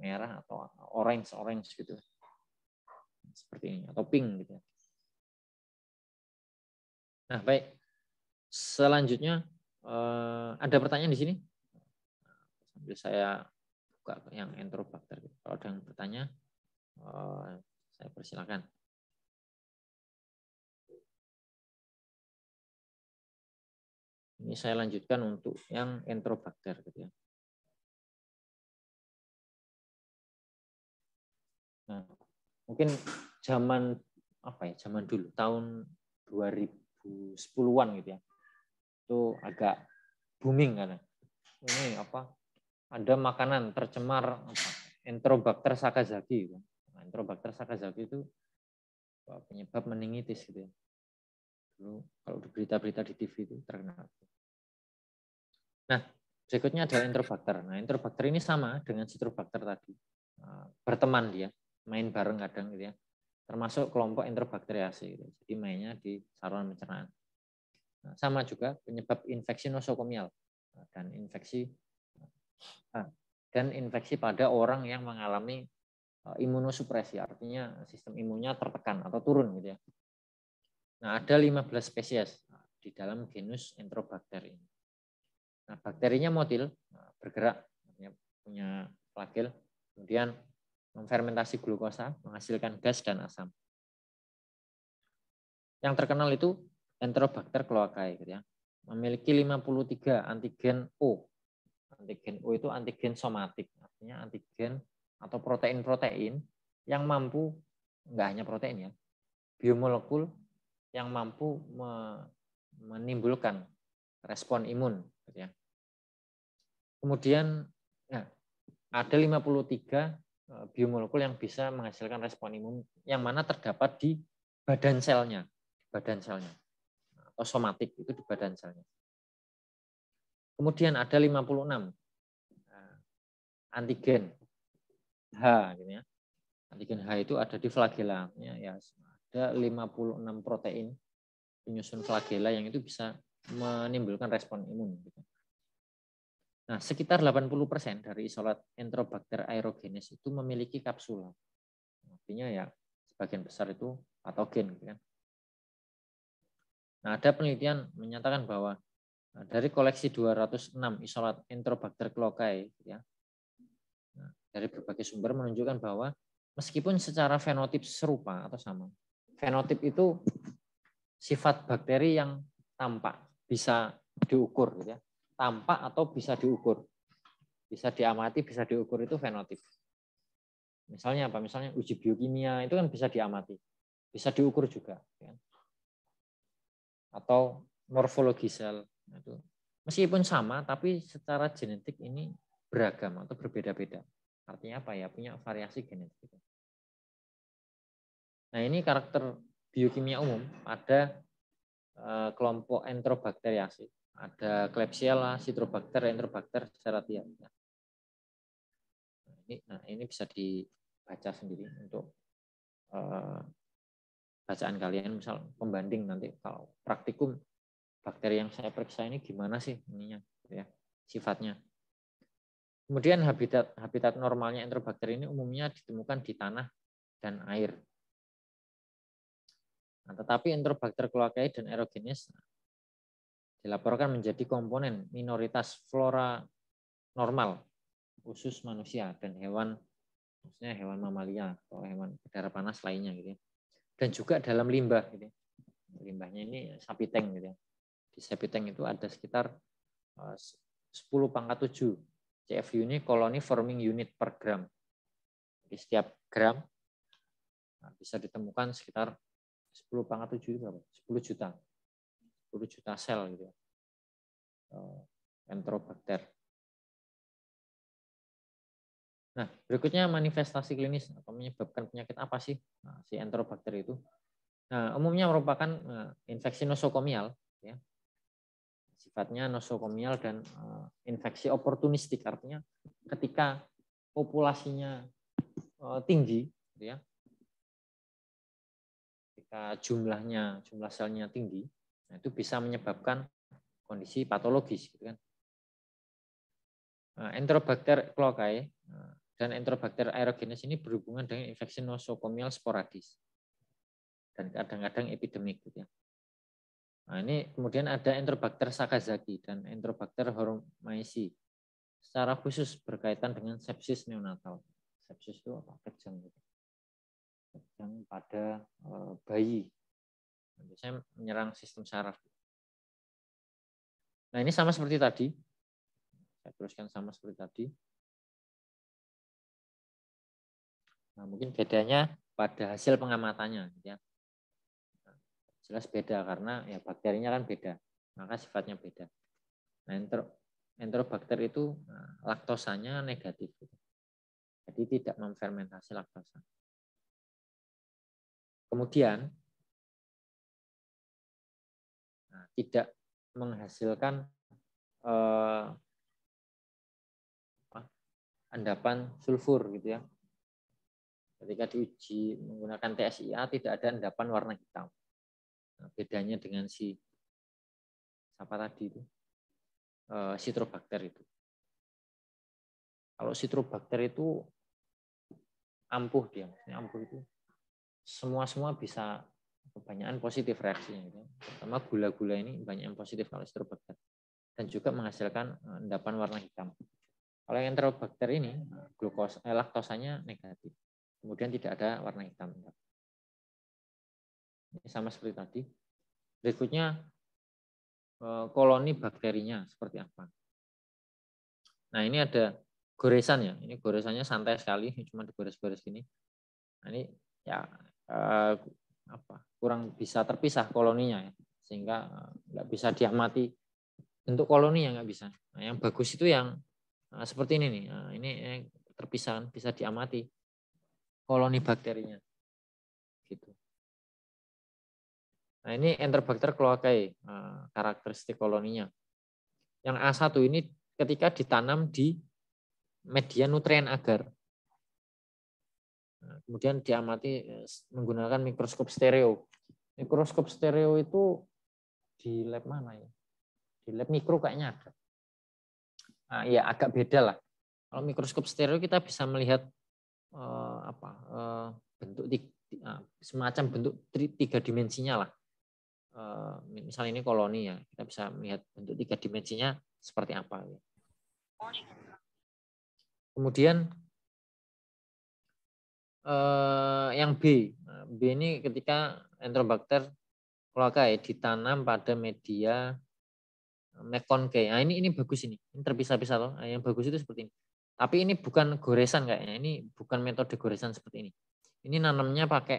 merah atau orange orange gitu, seperti ini atau pink gitu ya. Nah, baik. Selanjutnya eh, ada pertanyaan di sini? Sambil saya buka yang enterobakter. Kalau ada yang bertanya, eh, saya persilakan. Ini saya lanjutkan untuk yang enterobakter gitu ya. Nah, mungkin zaman apa ya? Zaman dulu tahun 2000 2010-an gitu ya. Itu agak booming karena ya. ini apa ada makanan tercemar apa, Enterobacter sakazaki gitu. Nah, Enterobacter sakazaki itu penyebab meningitis gitu ya. Dulu kalau berita-berita di TV itu terkenal. Nah, berikutnya adalah Enterobacter. Nah, Enterobacter ini sama dengan Citrobacter tadi. Nah, berteman dia, main bareng kadang gitu ya termasuk kelompok enterobakteriasi. Gitu. Jadi mainnya di saluran pencernaan. Nah, sama juga penyebab infeksi nosokomial nah, dan infeksi nah, dan infeksi pada orang yang mengalami eh, imunosupresi, artinya sistem imunnya tertekan atau turun gitu ya. Nah, ada 15 spesies nah, di dalam genus Enterobacter ini. Nah, bakterinya motil, bergerak, punya flagel, kemudian Memfermentasi glukosa menghasilkan gas dan asam. Yang terkenal itu Enterobacter cloacae gitu ya. Memiliki 53 antigen O. Antigen O itu antigen somatik, artinya antigen atau protein-protein yang mampu enggak hanya protein ya. Biomolekul yang mampu menimbulkan respon imun gitu ya. Kemudian ya, ada 53 Eh, biomolekul yang bisa menghasilkan respon imun yang mana terdapat di badan selnya, badan selnya atau nah, somatik itu di badan selnya. Kemudian ada 56 eh, antigen H gitu ya. Antigen H itu ada di flagela ya, ada 56 protein penyusun flagela yang itu bisa menimbulkan respon imun gitu. Nah, sekitar 80% dari isolat enterobakter aerogenes itu memiliki kapsula. Artinya ya sebagian besar itu patogen gitu kan. Nah, ada penelitian menyatakan bahwa nah, dari koleksi 206 isolat enterobakter cloacae gitu ya. Nah, dari berbagai sumber menunjukkan bahwa meskipun secara fenotip serupa atau sama, fenotip itu sifat bakteri yang tampak, bisa diukur gitu ya tampak atau bisa diukur. Bisa diamati, bisa diukur itu fenotip. Misalnya apa? Misalnya uji biokimia itu kan bisa diamati, bisa diukur juga. Ya. Atau morfologi sel. Itu. Meskipun sama, tapi secara genetik ini beragam atau berbeda-beda. Artinya apa ya? Punya variasi genetik. Nah ini karakter biokimia umum ada eh, kelompok enterobakteriasi ada Klebsiella, Citrobacter, Enterobacter secara tiap. Nah, ini, nah ini bisa dibaca sendiri untuk uh, bacaan kalian misal pembanding nanti kalau praktikum bakteri yang saya periksa ini gimana sih ininya gitu ya sifatnya. Kemudian habitat habitat normalnya enterobakter ini umumnya ditemukan di tanah dan air. Nah, tetapi enterobakter keluarga dan erogenis dilaporkan menjadi komponen minoritas flora normal khusus manusia dan hewan maksudnya hewan mamalia atau hewan darah panas lainnya gitu ya. dan juga dalam limbah gitu ya. limbahnya ini sapi tank gitu ya. di sapi tank itu ada sekitar 10 eh, pangkat 7 CFU ini koloni forming unit per gram di setiap gram eh, bisa ditemukan sekitar 10 pangkat 7 itu berapa? 10 juta juta sel gitu eh, enterobacter. Nah, berikutnya manifestasi klinis atau menyebabkan penyakit apa sih nah, si enterobacter itu? Nah, umumnya merupakan eh, infeksi nosokomial, ya. sifatnya nosokomial dan eh, infeksi oportunistik, artinya ketika populasinya tinggi, gitu ya, ketika jumlahnya jumlah selnya tinggi, Nah, itu bisa menyebabkan kondisi patologis gitu kan. Nah, enterobacter cloacae nah, dan enterobacter aerogenes ini berhubungan dengan infeksi nosokomial sporadis dan kadang-kadang epidemik gitu ya. Nah, ini kemudian ada enterobacter sakazaki dan enterobacter hormaisi secara khusus berkaitan dengan sepsis neonatal. Sepsis itu apa? Kejang. Gitu. Kejang pada eh, bayi Biasanya menyerang sistem saraf. Nah ini sama seperti tadi. Saya teruskan sama seperti tadi. Nah, mungkin bedanya pada hasil pengamatannya. Ya. Jelas beda karena ya bakterinya kan beda. Maka sifatnya beda. Nah, entero, enterobakter itu eh, laktosanya negatif. Jadi tidak memfermentasi laktosa. Kemudian tidak menghasilkan eh, endapan sulfur gitu ya. Ketika diuji menggunakan TSIA tidak ada endapan warna hitam. Nah, bedanya dengan si apa tadi itu eh, sitrobakter itu. Kalau sitrobakter itu ampuh dia, maksudnya ampuh itu semua semua bisa kebanyakan positif reaksinya gitu. Terutama gula-gula ini banyak yang positif kalau enterobakter dan juga menghasilkan eh, endapan warna hitam. Kalau yang enterobakter ini glukosa, eh, laktosanya negatif. Kemudian tidak ada warna hitam. Ini sama seperti tadi. Berikutnya eh, koloni bakterinya seperti apa. Nah, ini ada goresan ya. Ini goresannya santai sekali, cuma digores-gores gini. Nah, ini ya eh, apa kurang bisa terpisah koloninya ya. sehingga eh, nggak bisa diamati untuk koloni yang nggak bisa nah, yang bagus itu yang nah, seperti ini nih nah, ini yang terpisah bisa diamati koloni bakterinya gitu nah ini enterobacter cloacae nah, karakteristik koloninya yang A1 ini ketika ditanam di media nutrien agar Kemudian diamati eh, menggunakan mikroskop stereo. Mikroskop stereo itu di lab mana ya? Di lab mikro kayaknya ada. Nah, ya agak beda lah. Kalau mikroskop stereo kita bisa melihat eh, apa eh, bentuk ah, semacam bentuk tiga dimensinya lah. Eh, misal ini koloni ya, kita bisa melihat bentuk tiga dimensinya seperti apa. Oh, iya. Kemudian eh, yang B. Nah, B ini ketika Enterobacter cloacae ya, ditanam pada media mekonkei. Nah, ini ini bagus ini. Ini terpisah-pisah loh. Nah, yang bagus itu seperti ini. Tapi ini bukan goresan kayaknya. Ini bukan metode goresan seperti ini. Ini nanamnya pakai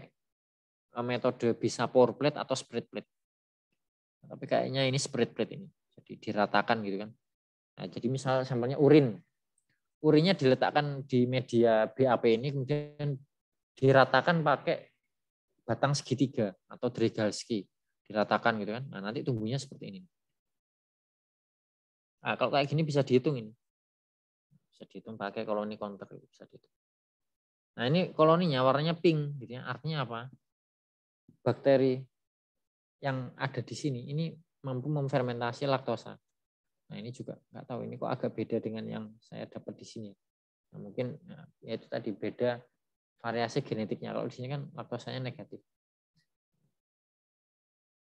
eh, metode bisa power plate atau spread plate. Tapi kayaknya ini spread plate ini. Jadi diratakan gitu kan. Nah, jadi misal sampelnya urin. Urinnya diletakkan di media BAP ini kemudian diratakan pakai batang segitiga atau Dregalski Diratakan gitu kan. Nah, nanti tumbuhnya seperti ini. Nah, kalau kayak gini bisa dihitung ini. Bisa dihitung pakai koloni counter bisa dihitung. Nah, ini koloninya warnanya pink gitu ya. Artinya apa? Bakteri yang ada di sini ini mampu memfermentasi laktosa. Nah, ini juga nggak tahu ini kok agak beda dengan yang saya dapat di sini. Nah, mungkin ya, ya itu tadi beda variasi genetiknya. Kalau di sini kan laktosanya negatif.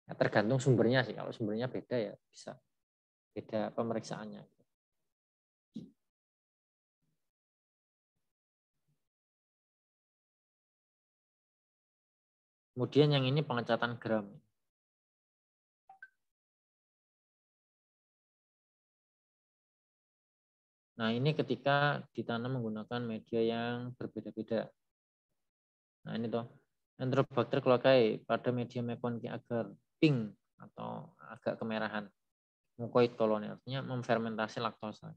Ya, tergantung sumbernya sih. Kalau sumbernya beda ya bisa beda pemeriksaannya. Kemudian yang ini pengecatan gram. Nah, ini ketika ditanam menggunakan media yang berbeda-beda. Nah ini toh Enterobacter cloacae pada medium mekon agar pink atau agak kemerahan. Mukoid koloni artinya memfermentasi laktosa.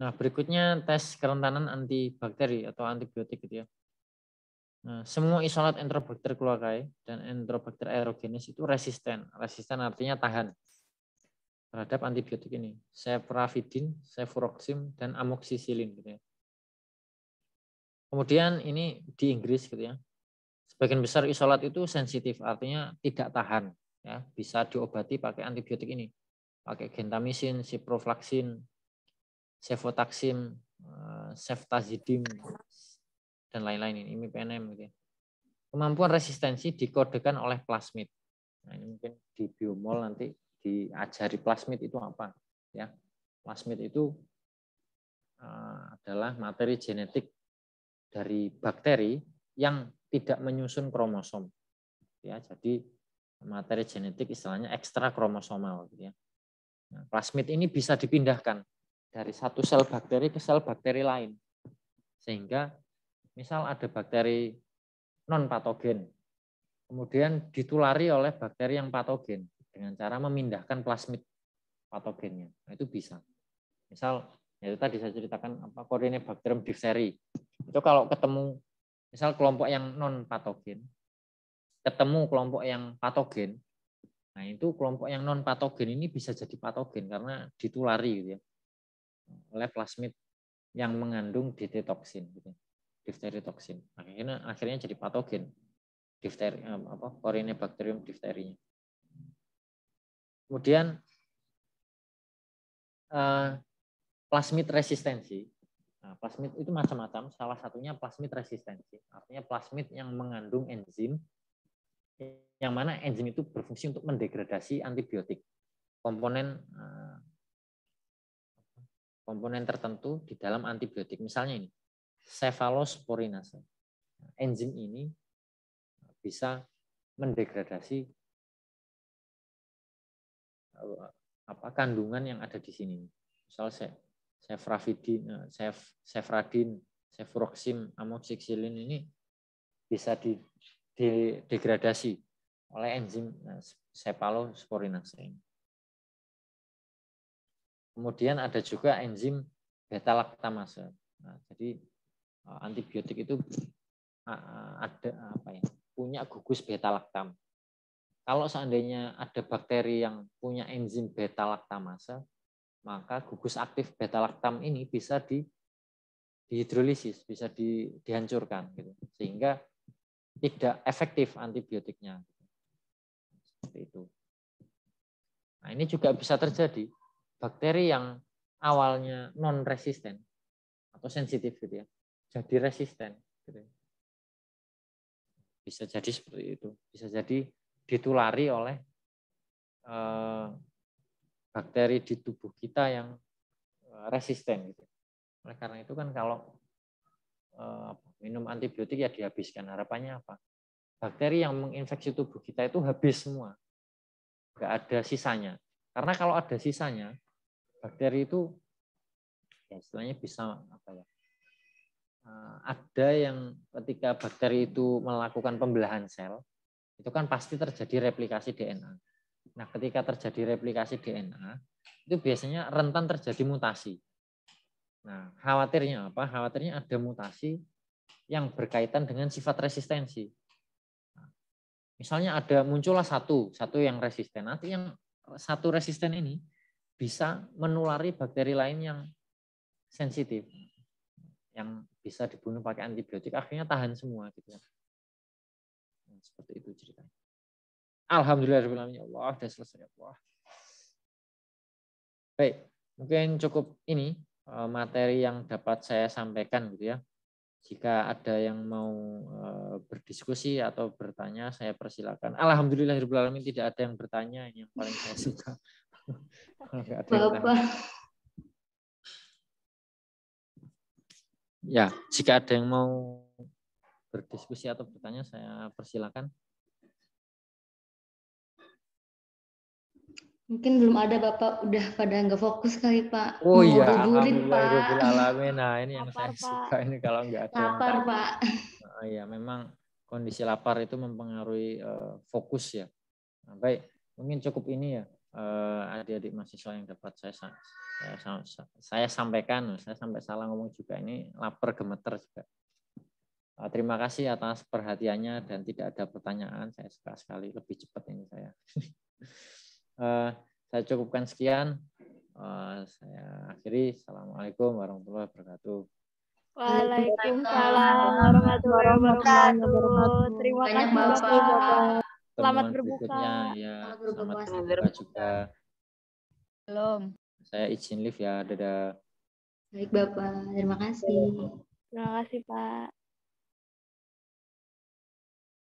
Nah, berikutnya tes kerentanan antibakteri atau antibiotik gitu ya. Nah, semua isolat Enterobacter cloacae dan Enterobacter aerogenis itu resisten. Resisten artinya tahan terhadap antibiotik ini. Cepravidin, cefuroxim, dan amoxicillin. Gitu ya. Kemudian ini di Inggris gitu ya. Sebagian besar isolat itu sensitif, artinya tidak tahan. Ya, bisa diobati pakai antibiotik ini. Pakai gentamisin, ciprofloxacin, cefotaxim, eh, ceftazidim, dan lain-lain ini ini PNM gitu. Ya. Kemampuan resistensi dikodekan oleh plasmid. Nah, ini mungkin di biomol nanti diajari plasmid itu apa ya. Plasmid itu eh, adalah materi genetik dari bakteri yang tidak menyusun kromosom. Ya, jadi materi genetik istilahnya ekstra kromosomal gitu ya. Nah, plasmid ini bisa dipindahkan dari satu sel bakteri ke sel bakteri lain. Sehingga Misal ada bakteri non patogen, kemudian ditulari oleh bakteri yang patogen dengan cara memindahkan plasmid patogennya. Nah, itu bisa. Misal ya itu tadi saya ceritakan apa bakterium difteri Itu kalau ketemu misal kelompok yang non patogen ketemu kelompok yang patogen. Nah, itu kelompok yang non patogen ini bisa jadi patogen karena ditulari gitu ya oleh plasmid yang mengandung DT toksin gitu difteri toksin. Akhirnya akhirnya jadi patogen difteri apa Corynebacterium difterinya. Kemudian uh, plasmid resistensi. Nah, plasmid itu macam-macam. Salah satunya plasmid resistensi. Artinya plasmid yang mengandung enzim yang mana enzim itu berfungsi untuk mendegradasi antibiotik. Komponen uh, komponen tertentu di dalam antibiotik. Misalnya ini, cephalosporinase. Enzim ini bisa mendegradasi eh, apa kandungan yang ada di sini. Misal sefravidin, sef, eh, sefradin, sefroxim, amoxicillin ini bisa di, degradasi oleh enzim eh, cephalosporinase Kemudian ada juga enzim beta laktamase. Nah, jadi Eh, antibiotik itu eh, eh, ada apa ya punya gugus beta laktam. Kalau seandainya ada bakteri yang punya enzim beta laktamase, maka gugus aktif beta laktam ini bisa di dihidrolisis, bisa di, dihancurkan gitu. Sehingga tidak efektif antibiotiknya. Seperti itu. Nah, ini juga bisa terjadi bakteri yang awalnya non resisten atau sensitif gitu ya jadi resisten. Gitu. Bisa jadi seperti itu. Bisa jadi ditulari oleh eh, bakteri di tubuh kita yang eh, resisten. Gitu. Oleh karena itu kan kalau eh, minum antibiotik ya dihabiskan. Harapannya apa? Bakteri yang menginfeksi tubuh kita itu habis semua. Nggak ada sisanya. Karena kalau ada sisanya, bakteri itu ya istilahnya bisa apa ya Eh, ada yang ketika bakteri itu melakukan pembelahan sel, itu kan pasti terjadi replikasi DNA. Nah, ketika terjadi replikasi DNA, itu biasanya rentan terjadi mutasi. Nah, khawatirnya apa? Khawatirnya ada mutasi yang berkaitan dengan sifat resistensi. Nah, misalnya ada muncullah satu, satu yang resisten. Nanti yang satu resisten ini bisa menulari bakteri lain yang sensitif yang bisa dibunuh pakai antibiotik akhirnya tahan semua gitu ya. Nah, seperti itu ceritanya. Alhamdulillah ya Allah sudah selesai ya Allah. Baik, mungkin cukup ini eh, materi yang dapat saya sampaikan gitu ya. Jika ada yang mau eh, berdiskusi atau bertanya, saya persilakan. Alhamdulillah tidak ada yang bertanya, ini yang paling saya suka. Bapak. Ya, jika ada yang mau berdiskusi atau bertanya, saya persilakan. Mungkin belum ada Bapak udah pada nggak fokus kali Pak. Oh iya, alhamdulillahirobbilalamin. Nah ini yang lapar, saya Pak. suka ini kalau nggak ada. Lapar yang... Pak. Nah, iya, memang kondisi lapar itu mempengaruhi uh, fokus ya. Nah, baik, mungkin cukup ini ya. Eh, adik-adik mahasiswa yang dapat saya saya, saya sampaikan, saya sampai salah ngomong juga ini lapar gemeter juga. Eh, terima kasih atas perhatiannya dan tidak ada pertanyaan. Saya suka sekali lebih cepat ini saya. Eh, saya cukupkan sekian. Saya akhiri. Assalamualaikum warahmatullahi wabarakatuh. Waalaikumsalam warahmatullahi wabarakatuh. Terima kasih Bapak. Iya, selamat berbuka. Ya, selamat berbuka, selamat berbuka juga. Belum. Saya izin live ya, dadah. Baik Bapak, terima kasih. Terima kasih Pak.